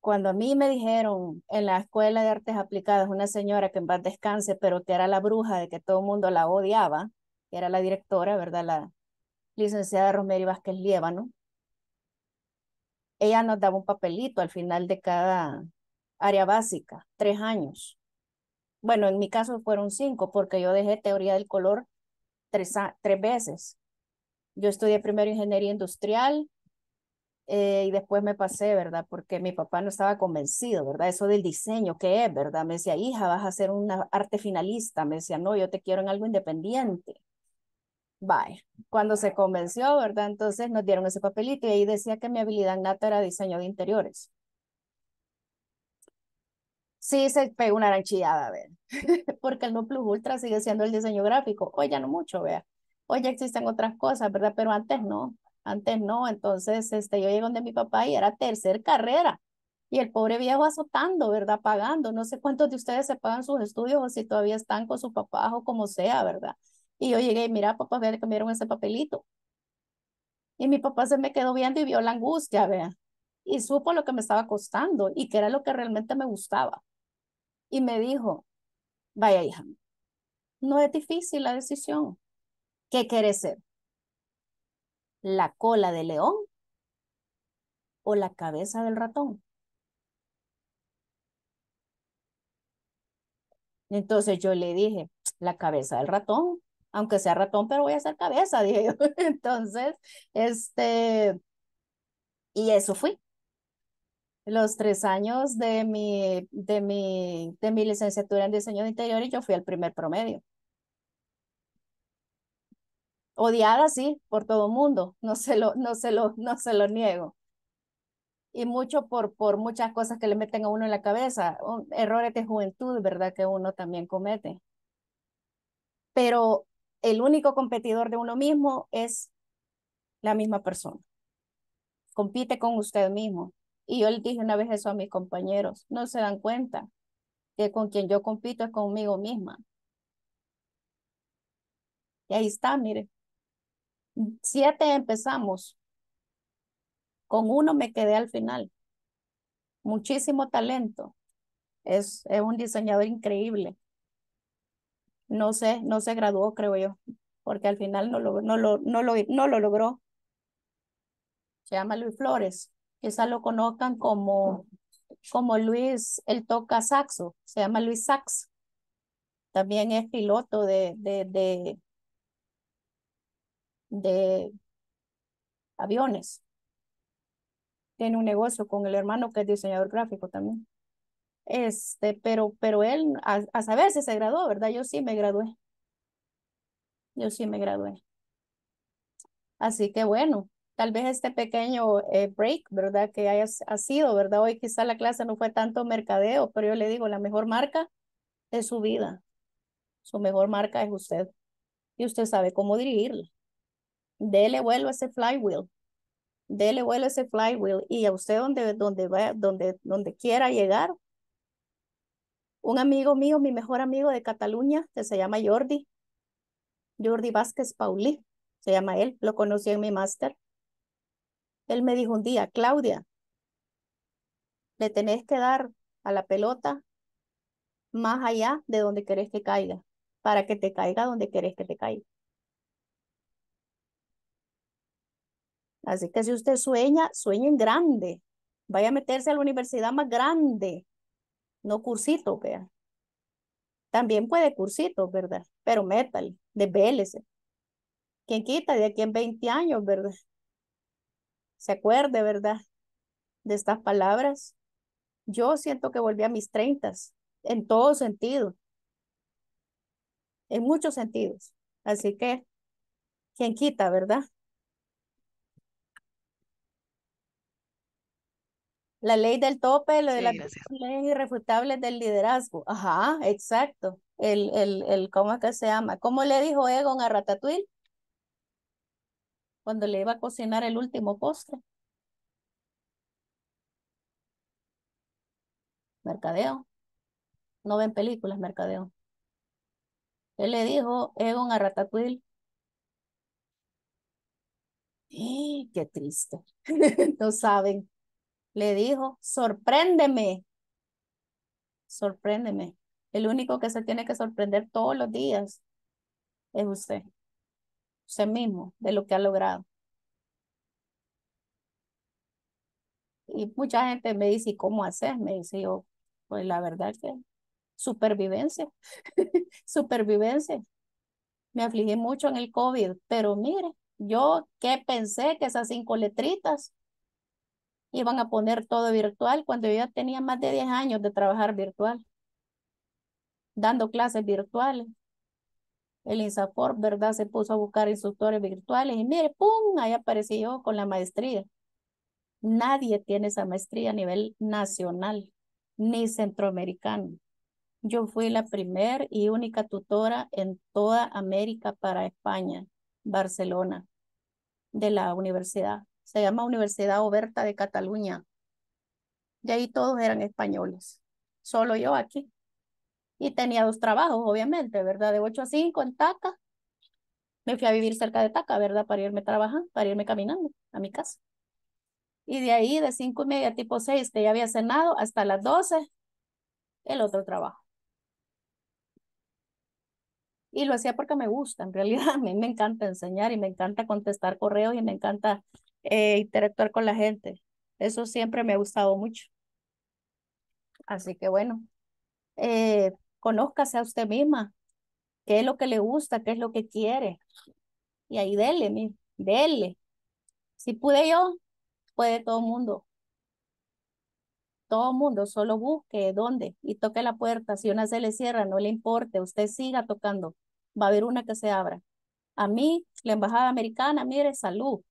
Cuando a mí me dijeron en la escuela de artes aplicadas, una señora que en paz descanse, pero que era la bruja de que todo el mundo la odiaba, que era la directora, ¿verdad? La licenciada Romery Vázquez ¿no? Ella nos daba un papelito al final de cada área básica, tres años. Bueno, en mi caso fueron cinco, porque yo dejé teoría del color tres, tres veces. Yo estudié primero ingeniería industrial eh, y después me pasé, ¿verdad? Porque mi papá no estaba convencido, ¿verdad? Eso del diseño, ¿qué es, verdad? Me decía, hija, vas a ser una arte finalista. Me decía, no, yo te quiero en algo independiente. Bye. cuando se convenció, ¿verdad? Entonces nos dieron ese papelito y ahí decía que mi habilidad nata era diseño de interiores. Sí, se pegó una aranchillada, ver, porque el no plus ultra sigue siendo el diseño gráfico. O ya no mucho, vea. Oye, existen otras cosas, ¿verdad? Pero antes no, antes no. Entonces, este, yo llegué donde mi papá y era tercer carrera. Y el pobre viejo azotando, ¿verdad? Pagando. No sé cuántos de ustedes se pagan sus estudios o si todavía están con su papá o como sea, ¿verdad? Y yo llegué y mira, papá, que me dieron ese papelito. Y mi papá se me quedó viendo y vio la angustia, vea. Y supo lo que me estaba costando y que era lo que realmente me gustaba. Y me dijo, vaya hija, no es difícil la decisión. ¿Qué quiere ser? ¿La cola de león o la cabeza del ratón? Entonces yo le dije, la cabeza del ratón, aunque sea ratón, pero voy a ser cabeza, dije yo. Entonces, este, y eso fui. Los tres años de mi, de mi, de mi licenciatura en diseño de interiores, yo fui al primer promedio odiada, sí, por todo mundo, no se lo, no se lo, no se lo niego. Y mucho por, por muchas cosas que le meten a uno en la cabeza, errores de juventud, ¿verdad? Que uno también comete. Pero el único competidor de uno mismo es la misma persona. Compite con usted mismo. Y yo le dije una vez eso a mis compañeros, no se dan cuenta que con quien yo compito es conmigo misma. Y ahí está, mire. Siete empezamos. Con uno me quedé al final. Muchísimo talento. Es, es un diseñador increíble. No sé, no se graduó, creo yo, porque al final no lo, no lo, no lo, logró. Se llama Luis Flores. Quizás lo conozcan como, como Luis, él toca saxo. Se llama Luis Sax. También es piloto de, de, de aviones. Tiene un negocio con el hermano que es diseñador gráfico también. Este, pero, pero él, a, saber si se graduó, ¿verdad? Yo sí me gradué. Yo sí me gradué. Así que bueno, tal vez este pequeño eh, break, ¿verdad? Que haya sido, ¿verdad? Hoy quizá la clase no fue tanto mercadeo, pero yo le digo, la mejor marca es su vida. Su mejor marca es usted. Y usted sabe cómo dirigirla dele vuelo a ese flywheel, dele vuelo a ese flywheel y a usted donde, donde, va, donde, donde quiera llegar. Un amigo mío, mi mejor amigo de Cataluña, que se llama Jordi, Jordi Vázquez Paulí, se llama él, lo conocí en mi máster. Él me dijo un día, Claudia, le tenés que dar a la pelota más allá de donde querés que caiga, para que te caiga donde querés que te caiga. Así que si usted sueña, sueñe en grande. Vaya a meterse a la universidad más grande, no cursito, vea. También puede cursito, ¿verdad? Pero métale, desvélese. ¿Quién quita de aquí en 20 años, verdad? Se acuerde, ¿verdad? De estas palabras. Yo siento que volví a mis 30 en todo sentido. En muchos sentidos. Así que, ¿quién quita, verdad? La ley del tope, lo de la las leyes irrefutables del liderazgo. Ajá, exacto. El, el, el, ¿cómo es que se llama? ¿Cómo le dijo Egon a Ratatouille? Cuando le iba a cocinar el último postre. Mercadeo. No ven películas, mercadeo. Él le dijo Egon a Ratatouille. ¡Qué triste! no saben le dijo, sorpréndeme, sorpréndeme. El único que se tiene que sorprender todos los días es usted, usted mismo, de lo que ha logrado. Y mucha gente me dice, ¿y cómo haces? Me dice yo, pues la verdad que supervivencia, supervivencia. Me afligí mucho en el COVID, pero mire, yo qué pensé que esas cinco letritas iban a poner todo virtual cuando yo ya tenía más de 10 años de trabajar virtual, dando clases virtuales. El INSAFOR, ¿verdad? Se puso a buscar instructores virtuales y mire, ¡pum! Ahí aparecí yo con la maestría. Nadie tiene esa maestría a nivel nacional ni centroamericano. Yo fui la primera y única tutora en toda América para España, Barcelona, de la universidad se llama Universidad Oberta de Cataluña. Y ahí todos eran españoles, solo yo aquí. Y tenía dos trabajos, obviamente, ¿verdad? De 8 a 5 en Taca. Me fui a vivir cerca de Taca, ¿verdad? Para irme trabajando, para irme caminando a mi casa. Y de ahí, de 5 y media, tipo 6, que ya había cenado, hasta las 12, el otro trabajo. Y lo hacía porque me gusta, en realidad a mí me encanta enseñar y me encanta contestar correos y me encanta eh, interactuar con la gente. Eso siempre me ha gustado mucho. Así que bueno, eh, conozcase a usted misma, qué es lo que le gusta, qué es lo que quiere. Y ahí dele, mire, dele. Si pude yo, puede todo el mundo. Todo el mundo, solo busque dónde y toque la puerta. Si una se le cierra, no le importe, usted siga tocando. Va a haber una que se abra. A mí, la embajada americana, mire, salud.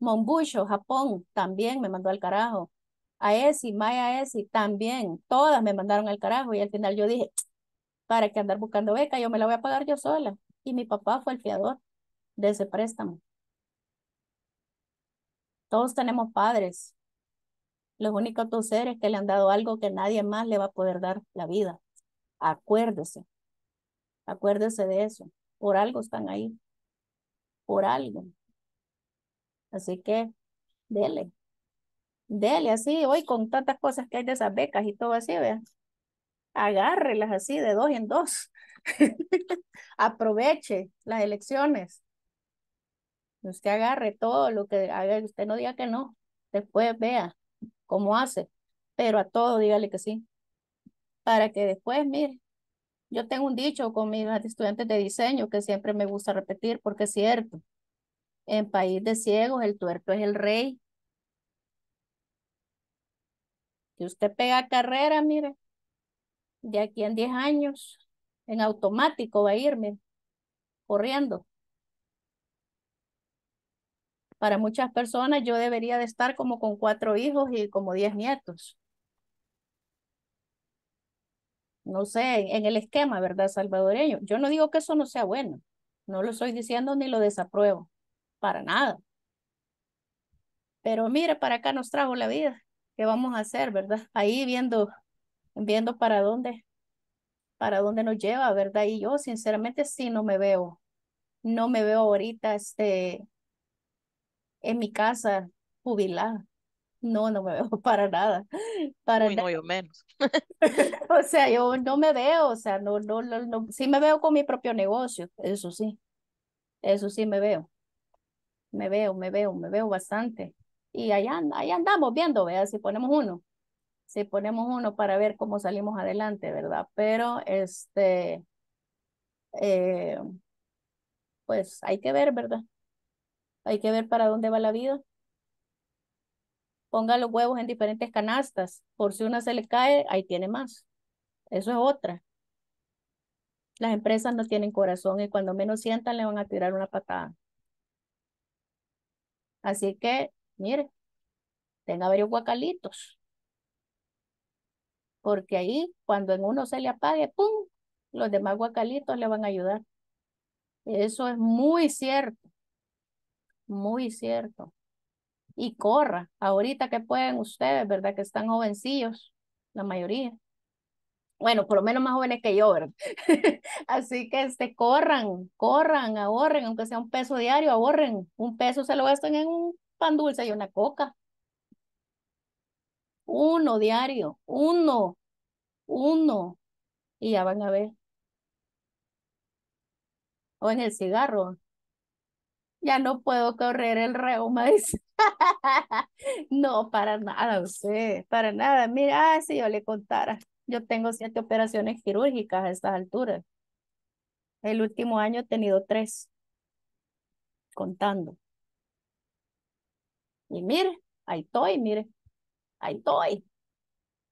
Monbusho, Japón, también me mandó al carajo. Aesi, Maya Aesi, también, todas me mandaron al carajo y al final yo dije, para que andar buscando beca, yo me la voy a pagar yo sola. Y mi papá fue el fiador de ese préstamo. Todos tenemos padres. Los únicos dos seres que le han dado algo que nadie más le va a poder dar la vida. Acuérdese. Acuérdese de eso. Por algo están ahí. Por algo. Así que dele, dele así, hoy con tantas cosas que hay de esas becas y todo así, vean. Agárrelas así de dos en dos. Aproveche las elecciones. Usted agarre todo lo que haga, usted no diga que no. Después vea cómo hace, pero a todo dígale que sí. Para que después, mire, yo tengo un dicho con mis estudiantes de diseño que siempre me gusta repetir porque es cierto. En país de ciegos, el tuerto es el rey. Si usted pega carrera, mire, de aquí en 10 años, en automático va a irme corriendo. Para muchas personas yo debería de estar como con cuatro hijos y como diez nietos. No sé, en el esquema, ¿verdad, salvadoreño? Yo no digo que eso no sea bueno. No lo estoy diciendo ni lo desapruebo para nada. Pero mira, para acá nos trajo la vida. ¿Qué vamos a hacer, verdad? Ahí viendo, viendo para dónde, para dónde nos lleva, ¿verdad? Y yo sinceramente sí no me veo, no me veo ahorita este, en mi casa jubilada. No, no me veo para nada. Para no, yo menos. o sea, yo no me veo, o sea, no, no, no, sí me veo con mi propio negocio, eso sí, eso sí me veo me veo, me veo, me veo bastante. Y ahí andamos viendo, vea, si ponemos uno, si ponemos uno para ver cómo salimos adelante, ¿verdad? Pero este, eh, pues hay que ver, ¿verdad? Hay que ver para dónde va la vida. Ponga los huevos en diferentes canastas, por si una se le cae, ahí tiene más. Eso es otra. Las empresas no tienen corazón y cuando menos sientan le van a tirar una patada. Así que, mire, tenga varios guacalitos. Porque ahí, cuando en uno se le apague, ¡pum! Los demás guacalitos le van a ayudar. Eso es muy cierto. Muy cierto. Y corra. Ahorita que pueden ustedes, ¿verdad? Que están jovencillos, la mayoría bueno, por lo menos más jóvenes que yo, ¿verdad? Así que este, corran, corran, ahorren, aunque sea un peso diario, ahorren. Un peso se lo gastan en un pan dulce y una coca. Uno diario, uno, uno. Y ya van a ver. O en el cigarro. Ya no puedo correr el reuma, no, para nada, usted, para nada. Mira, ah, si yo le contara. Yo tengo siete operaciones quirúrgicas a estas alturas. El último año he tenido tres, contando. Y mire, ahí estoy, mire, ahí estoy,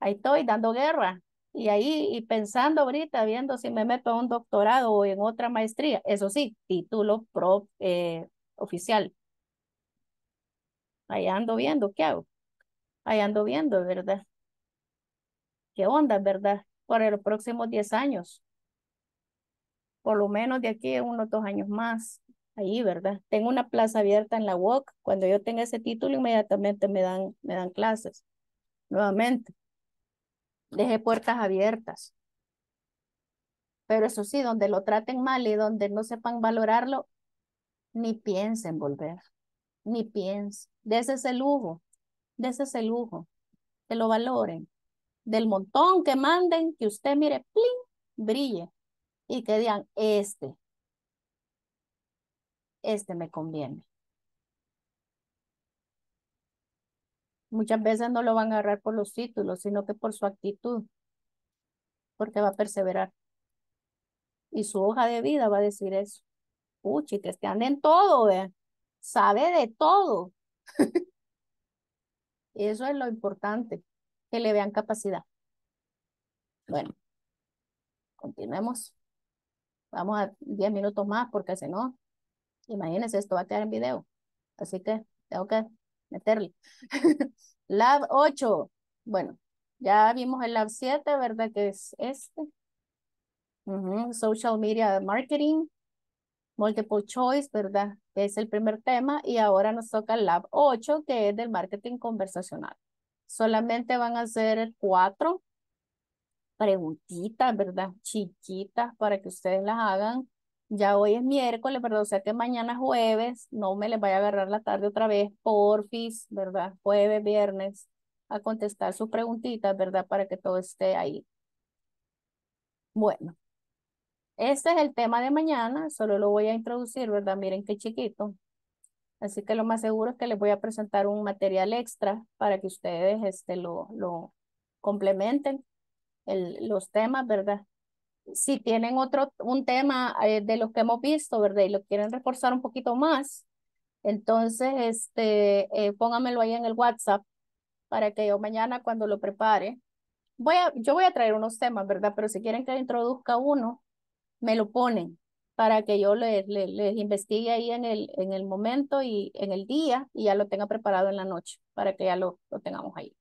ahí estoy dando guerra. Y ahí, y pensando ahorita, viendo si me meto a un doctorado o en otra maestría, eso sí, título pro, eh, oficial. Ahí ando viendo, ¿qué hago? Ahí ando viendo, ¿verdad? qué onda, ¿verdad? Por los próximos 10 años. Por lo menos de aquí unos dos años más, ahí, ¿verdad? Tengo una plaza abierta en la UOC. Cuando yo tenga ese título, inmediatamente me dan, me dan clases. Nuevamente, dejé puertas abiertas. Pero eso sí, donde lo traten mal y donde no sepan valorarlo, ni piensen volver, ni piensen. De ese lujo, De ese lujo, que lo valoren del montón que manden, que usted mire, plin, brille y que digan, este, este me conviene. Muchas veces no lo van a agarrar por los títulos, sino que por su actitud, porque va a perseverar. Y su hoja de vida va a decir eso. Uchi, que están en todo, sabe de todo. Eso es lo importante que le vean capacidad. Bueno, continuemos. Vamos a 10 minutos más porque si no, imagínense, esto va a quedar en video. Así que tengo que meterle. lab 8. Bueno, ya vimos el Lab 7, ¿verdad? Que es este. Social Media Marketing. Multiple Choice, ¿verdad? Que es el primer tema. Y ahora nos toca el Lab 8, que es del marketing conversacional. Solamente van a ser cuatro preguntitas, ¿verdad? Chiquitas para que ustedes las hagan. Ya hoy es miércoles, ¿verdad? O sea que mañana jueves, no me les vaya a agarrar la tarde otra vez, porfis, ¿verdad? Jueves, viernes, a contestar sus preguntitas, ¿verdad? Para que todo esté ahí. Bueno, este es el tema de mañana, solo lo voy a introducir, ¿verdad? Miren qué chiquito. Así que lo más seguro es que les voy a presentar un material extra para que ustedes este, lo, lo complementen el, los temas, ¿verdad? Si tienen otro, un tema eh, de los que hemos visto, ¿verdad? Y lo quieren reforzar un poquito más, entonces este, eh, ahí en el WhatsApp para que yo mañana cuando lo prepare, voy a, yo voy a traer unos temas, ¿verdad? Pero si quieren que introduzca uno, me lo ponen para que yo les, investigue ahí en el, en el momento y en el día y ya lo tenga preparado en la noche para que ya lo, lo tengamos ahí.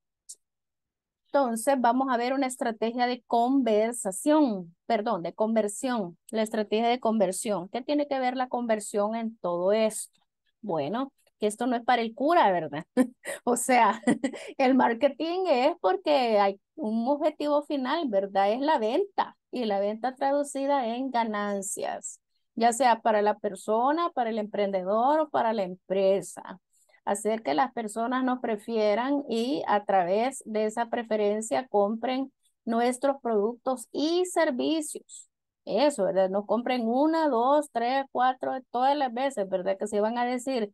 Entonces vamos a ver una estrategia de conversación, perdón, de conversión, la estrategia de conversión. ¿Qué tiene que ver la conversión en todo esto? Bueno, que esto no es para el cura, ¿verdad? o sea, el marketing es porque hay un objetivo final, ¿verdad? Es la venta y la venta traducida en ganancias ya sea para la persona, para el emprendedor o para la empresa. Hacer que las personas nos prefieran y a través de esa preferencia compren nuestros productos y servicios. Eso, ¿verdad? Nos compren una, dos, tres, cuatro, todas las veces, ¿verdad? Que se van a decir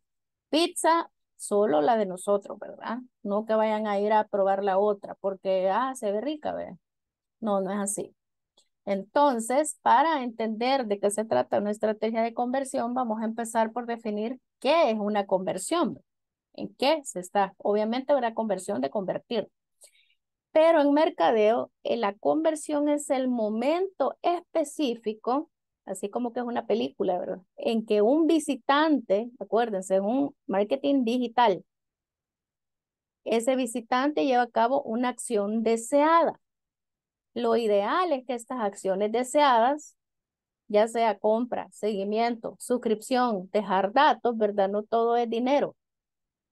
pizza, solo la de nosotros, ¿verdad? No que vayan a ir a probar la otra porque, ah, se ve rica, ¿verdad? No, no es así. Entonces, para entender de qué se trata una estrategia de conversión, vamos a empezar por definir qué es una conversión, en qué se está. Obviamente, una conversión de convertir. Pero en mercadeo, eh, la conversión es el momento específico, así como que es una película, ¿verdad? En que un visitante, acuérdense, es un marketing digital. Ese visitante lleva a cabo una acción deseada lo ideal es que estas acciones deseadas, ya sea compra, seguimiento, suscripción, dejar datos, ¿verdad? No todo es dinero.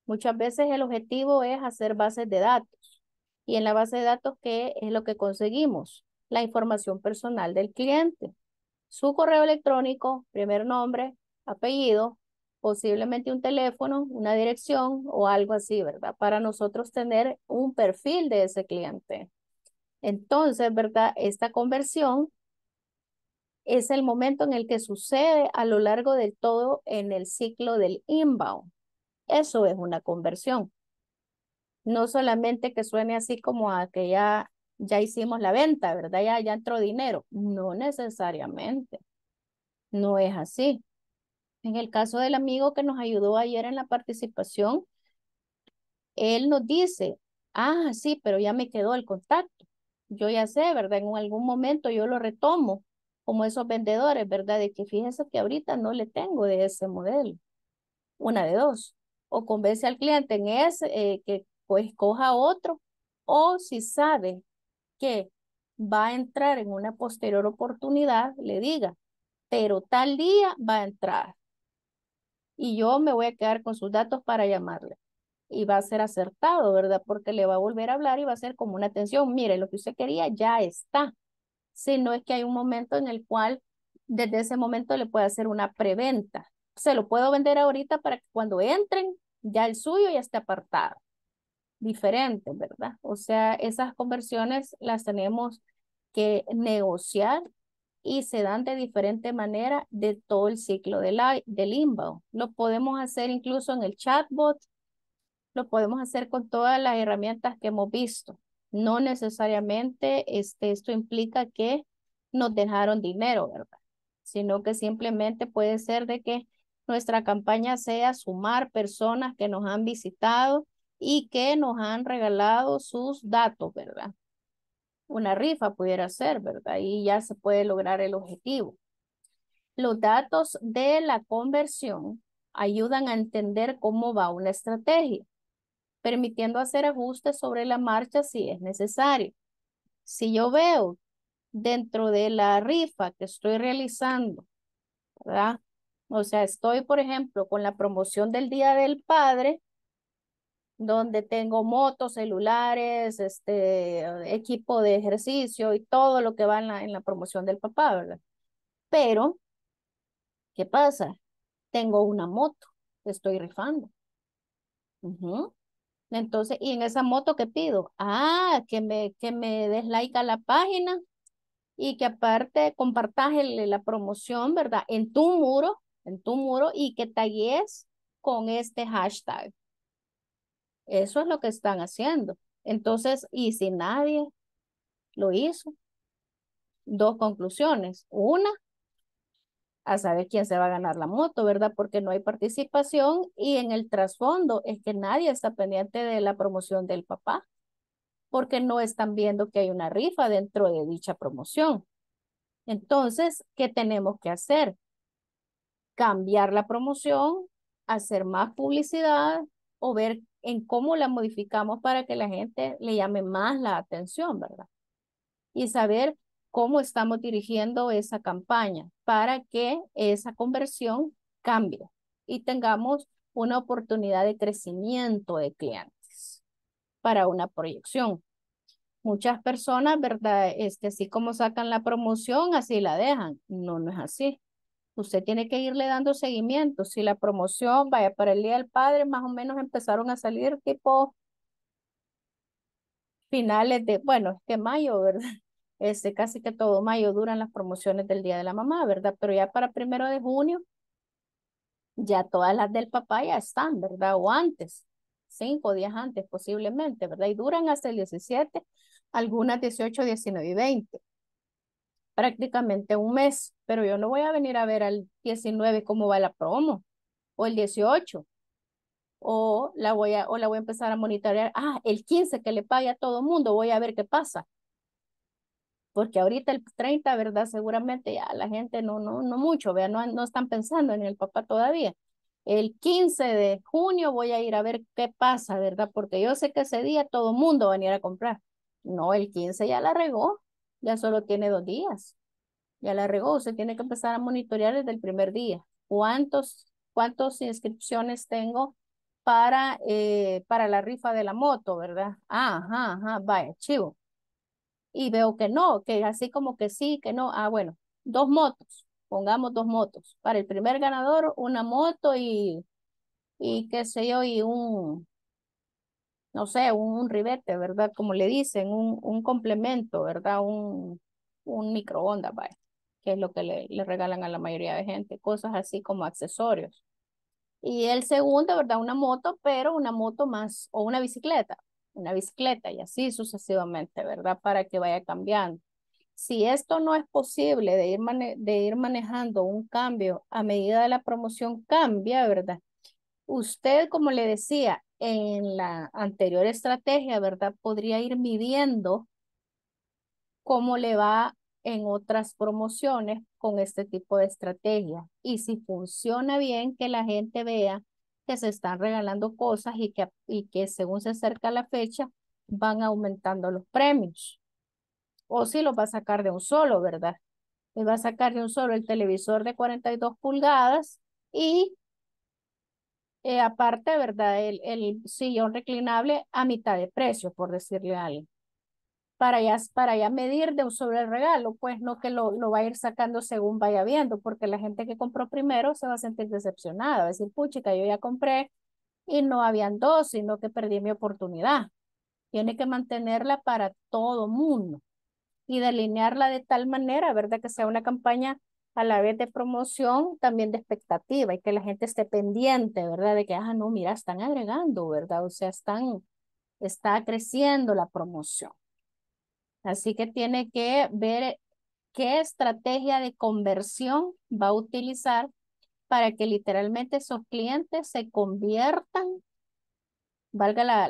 Muchas veces el objetivo es hacer bases de datos. Y en la base de datos, ¿qué es lo que conseguimos? La información personal del cliente. Su correo electrónico, primer nombre, apellido, posiblemente un teléfono, una dirección o algo así, ¿verdad? Para nosotros tener un perfil de ese cliente. Entonces, ¿verdad? Esta conversión es el momento en el que sucede a lo largo de todo en el ciclo del inbound. Eso es una conversión. No solamente que suene así como a que ya, ya hicimos la venta, ¿verdad? Ya, ya entró dinero. No necesariamente. No es así. En el caso del amigo que nos ayudó ayer en la participación, él nos dice, ah, sí, pero ya me quedó el contacto yo ya sé, ¿verdad? En algún momento yo lo retomo, como esos vendedores, ¿verdad? De que fíjense que ahorita no le tengo de ese modelo. Una de dos. O convence al cliente en ese, eh, que escoja otro, o si sabe que va a entrar en una posterior oportunidad, le diga, pero tal día va a entrar. Y yo me voy a quedar con sus datos para llamarle y va a ser acertado, ¿verdad? Porque le va a volver a hablar y va a ser como una atención, mire, lo que usted quería ya está, Si no es que hay un momento en el cual desde ese momento le puede hacer una preventa. Se lo puedo vender ahorita para que cuando entren ya el suyo ya esté apartado. Diferente, ¿verdad? O sea, esas conversiones las tenemos que negociar y se dan de diferente manera de todo el ciclo del, del inbound. Lo podemos hacer incluso en el chatbot, lo podemos hacer con todas las herramientas que hemos visto. No necesariamente este, esto implica que nos dejaron dinero, ¿verdad? Sino que simplemente puede ser de que nuestra campaña sea sumar personas que nos han visitado y que nos han regalado sus datos, ¿verdad? Una rifa pudiera ser, ¿verdad? Y ya se puede lograr el objetivo. Los datos de la conversión ayudan a entender cómo va una estrategia permitiendo hacer ajustes sobre la marcha si es necesario. Si yo veo dentro de la rifa que estoy realizando, ¿verdad? O sea, estoy, por ejemplo, con la promoción del Día del Padre, donde tengo motos, celulares, este, equipo de ejercicio y todo lo que va en la, en la promoción del papá, ¿verdad? Pero, ¿qué pasa? Tengo una moto, estoy rifando. Entonces, ¿y en esa moto qué pido? Ah, que me, que me des a la página y que aparte compartas la promoción, ¿verdad? En tu muro, en tu muro y que talles con este hashtag. Eso es lo que están haciendo. Entonces, ¿y si nadie lo hizo? Dos conclusiones. Una, a saber quién se va a ganar la moto, ¿verdad? Porque no hay participación y en el trasfondo es que nadie está pendiente de la promoción del papá, porque no están viendo que hay una rifa dentro de dicha promoción. Entonces, ¿qué tenemos que hacer? Cambiar la promoción, hacer más publicidad o ver en cómo la modificamos para que la gente le llame más la atención, ¿verdad? Y saber cómo estamos dirigiendo esa campaña para que esa conversión cambie y tengamos una oportunidad de crecimiento de clientes para una proyección. Muchas personas, ¿verdad? Este, así como sacan la promoción, así la dejan. No, no es así. Usted tiene que irle dando seguimiento. Si la promoción vaya para el Día del Padre, más o menos empezaron a salir tipo finales de, bueno, este mayo, ¿verdad? este, casi que todo mayo duran las promociones del Día de la Mamá, ¿verdad? Pero ya para primero de junio, ya todas las del papá ya están, ¿verdad? O antes, cinco días antes posiblemente, ¿verdad? Y duran hasta el 17, algunas 18, 19 y 20 prácticamente un mes, pero yo no voy a venir a ver al 19 cómo va la promo, o el 18, o la voy a, o la voy a empezar a monitorear, ah, el 15 que le pague a todo mundo, voy a ver qué pasa porque ahorita el 30, ¿verdad? Seguramente ya la gente no, no, no mucho, ¿verdad? No, no están pensando en el papá todavía. El 15 de junio voy a ir a ver qué pasa, ¿verdad? Porque yo sé que ese día todo mundo va a venir a comprar. No, el 15 ya la regó, ya solo tiene dos días. Ya la regó, usted tiene que empezar a monitorear desde el primer día. ¿Cuántos, cuántas inscripciones tengo para, eh, para la rifa de la moto, verdad? Ajá, ajá, vaya, chivo y veo que no, que así como que sí, que no. Ah, bueno, dos motos, pongamos dos motos. Para el primer ganador, una moto y, y qué sé yo, y un, no sé, un, ribete, ¿verdad? Como le dicen, un, un complemento, ¿verdad? Un, un microondas, vale que es lo que le, le regalan a la mayoría de gente, cosas así como accesorios. Y el segundo, ¿verdad? Una moto, pero una moto más, o una bicicleta, una bicicleta y así sucesivamente, ¿verdad? Para que vaya cambiando. Si esto no es posible de ir, de ir manejando un cambio a medida de la promoción cambia, ¿verdad? Usted, como le decía en la anterior estrategia, ¿verdad? Podría ir midiendo cómo le va en otras promociones con este tipo de estrategia. Y si funciona bien, que la gente vea que se están regalando cosas y que, y que según se acerca la fecha van aumentando los premios. O si los va a sacar de un solo, ¿verdad? Le va a sacar de un solo el televisor de 42 pulgadas y eh, aparte, ¿verdad? El, el sillón reclinable a mitad de precio, por decirle a alguien para ya, para ya medir de, sobre el regalo, pues no que lo, lo va a ir sacando según vaya viendo, porque la gente que compró primero se va a sentir decepcionada, va a decir, puchica, yo ya compré y no habían dos, sino que perdí mi oportunidad. Tiene que mantenerla para todo mundo y delinearla de tal manera, ¿verdad? Que sea una campaña a la vez de promoción, también de expectativa y que la gente esté pendiente, ¿verdad? De que, ah, no, mira, están agregando, ¿verdad? O sea, están, está creciendo la promoción. Así que tiene que ver qué estrategia de conversión va a utilizar para que literalmente esos clientes se conviertan, valga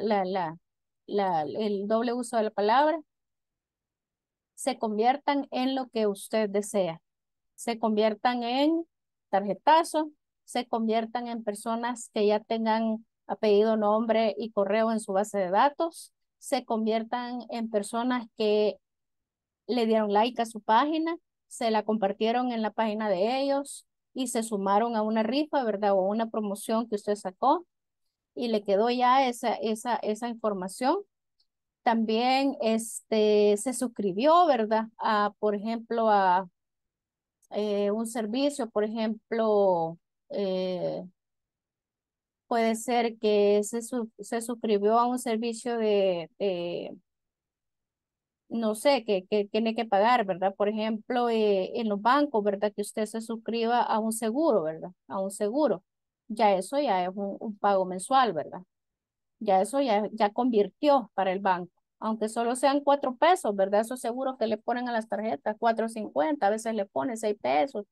el doble uso de la palabra, se conviertan en lo que usted desea, se conviertan en tarjetazo, se conviertan en personas que ya tengan apellido, nombre y correo en su base de datos, se conviertan en personas que le dieron like a su página, se la compartieron en la página de ellos y se sumaron a una rifa, ¿verdad? O una promoción que usted sacó y le quedó ya esa, esa, esa información. También este, se suscribió, ¿verdad? A, por ejemplo, a eh, un servicio, por ejemplo, eh, puede ser que se, se suscribió a un servicio de, eh, no sé, que, que, tiene que pagar, ¿verdad? Por ejemplo, eh, en los bancos, ¿verdad? Que usted se suscriba a un seguro, ¿verdad? A un seguro. Ya eso ya es un, pago mensual, ¿verdad? Ya eso ya, ya convirtió para el banco aunque solo sean cuatro pesos, ¿verdad? Esos seguros que le ponen a las tarjetas, cuatro cincuenta, a veces le ponen seis pesos,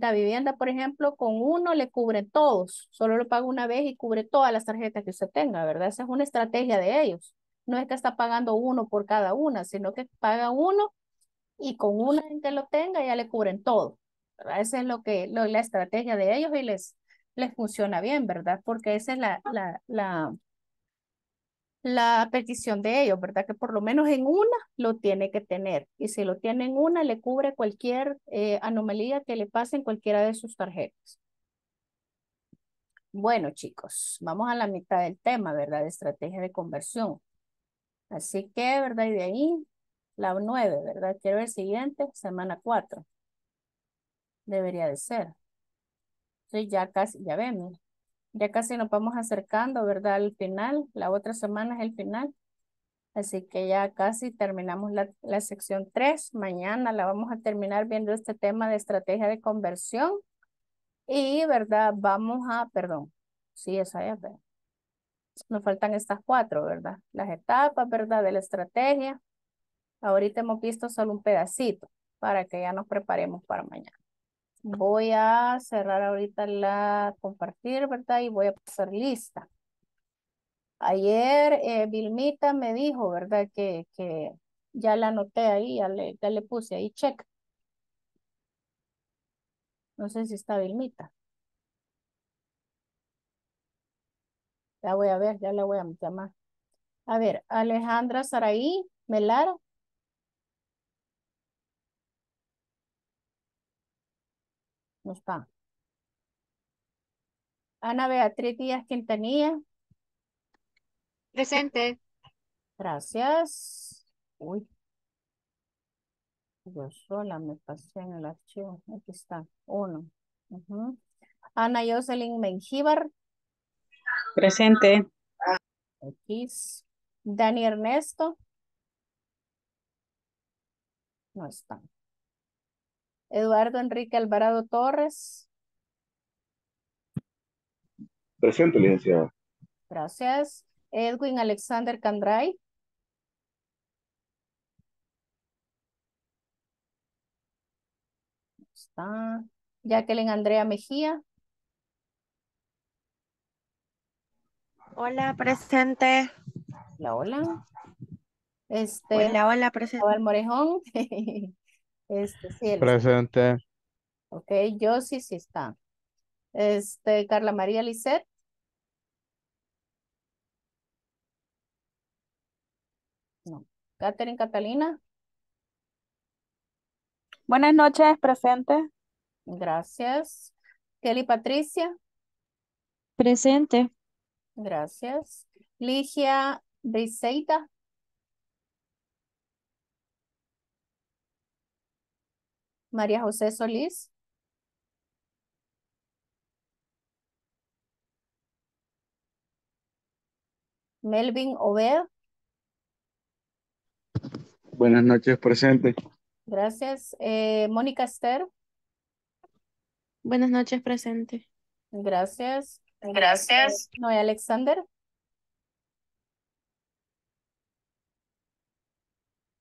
la vivienda, por ejemplo, con uno le cubre todos, solo lo paga una vez y cubre todas las tarjetas que usted tenga, ¿verdad? Esa es una estrategia de ellos. No es que está pagando uno por cada una, sino que paga uno y con una que lo tenga ya le cubren todo. Esa es lo que, la estrategia de ellos y les, les funciona bien, ¿verdad? Porque esa es la, la, la, la petición de ellos, ¿verdad? Que por lo menos en una lo tiene que tener. Y si lo tiene en una, le cubre cualquier eh, anomalía que le pase en cualquiera de sus tarjetas. Bueno, chicos, vamos a la mitad del tema, ¿verdad? estrategia de conversión. Así que, ¿verdad? Y de ahí, la nueve, ¿verdad? Quiero ver siguiente, semana cuatro. Debería de ser. Entonces ya casi, ya ven, ya casi nos vamos acercando, ¿verdad? Al final, la otra semana es el final. Así que ya casi terminamos la, sección 3. Mañana la vamos a terminar viendo este tema de estrategia de conversión. Y, ¿verdad? Vamos a, perdón, sí, esa es, ¿verdad? nos faltan estas cuatro, ¿verdad? Las etapas, ¿verdad? De la estrategia. Ahorita hemos visto solo un pedacito para que ya nos preparemos para mañana. Voy a cerrar ahorita la compartir, ¿verdad? Y voy a pasar lista. Ayer eh, Vilmita me dijo, ¿verdad? Que, que ya la anoté ahí, ya le, puse ahí check. No sé si está Vilmita. Ya voy a ver, ya la voy a llamar. A ver, Alejandra Saraí Melaro. No está. Ana Beatriz Díaz Quintanilla. Presente. Gracias. Uy. Yo sola me pasé en el archivo. Aquí está. Uno. Ana Jocelyn Mengíbar. Presente. X. Dani Ernesto. No está. Eduardo Enrique Alvarado Torres. Presente, licenciado Gracias. Edwin Alexander Candray. Está. Jacqueline Andrea Mejía. Hola, presente. Hola, hola. Este, hola, hola, presente. Morejón. Este, sí, Presente. okay, Ok, yo sí, sí está. Este, Carla María Lisset. No. Catherine Catalina. Buenas noches, presente. Gracias. Kelly Patricia. Presente. Gracias. Ligia Briseida. María José Solís. Melvin Ovea, Buenas noches, presente. Gracias. Eh, Mónica Esther. Buenas noches, presente. Gracias. Gracias. Noé Alexander.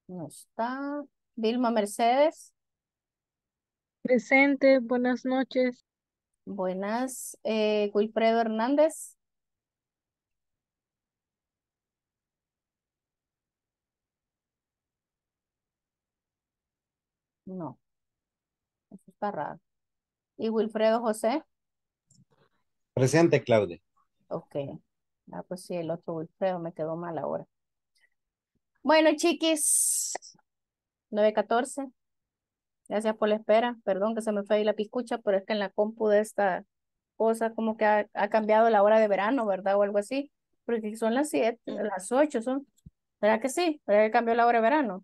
No está. Vilma Mercedes. Presente, buenas noches. Buenas, eh, Wilfredo Hernández. No, eso está raro. ¿Y Wilfredo José? Presente, Claudia. Ok. Ah, pues sí, el otro Wilfredo me quedó mal ahora. Bueno, chiquis, 914. Gracias por la espera. Perdón que se me fue ahí la piscucha, pero es que en la compu de esta cosa como que ha, cambiado la hora de verano, ¿verdad? O algo así. Porque son las siete, mm. las ocho son. ¿Verdad que sí? ¿Verdad que cambió la hora de verano?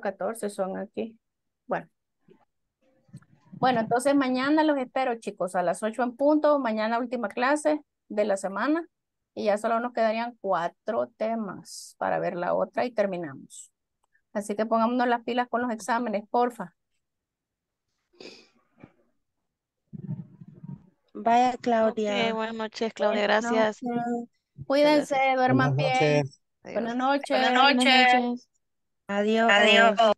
catorce son aquí. Bueno. Bueno, entonces mañana los espero, chicos, a las ocho en punto. Mañana última clase de la semana. Y ya solo nos quedarían cuatro temas para ver la otra y terminamos. Así que pongámonos las pilas con los exámenes, porfa. Vaya, Claudia. buenas noches, Claudia. Gracias. Cuídense, duerman bien. Buenas noches. Buenas noches. Adiós. Adiós.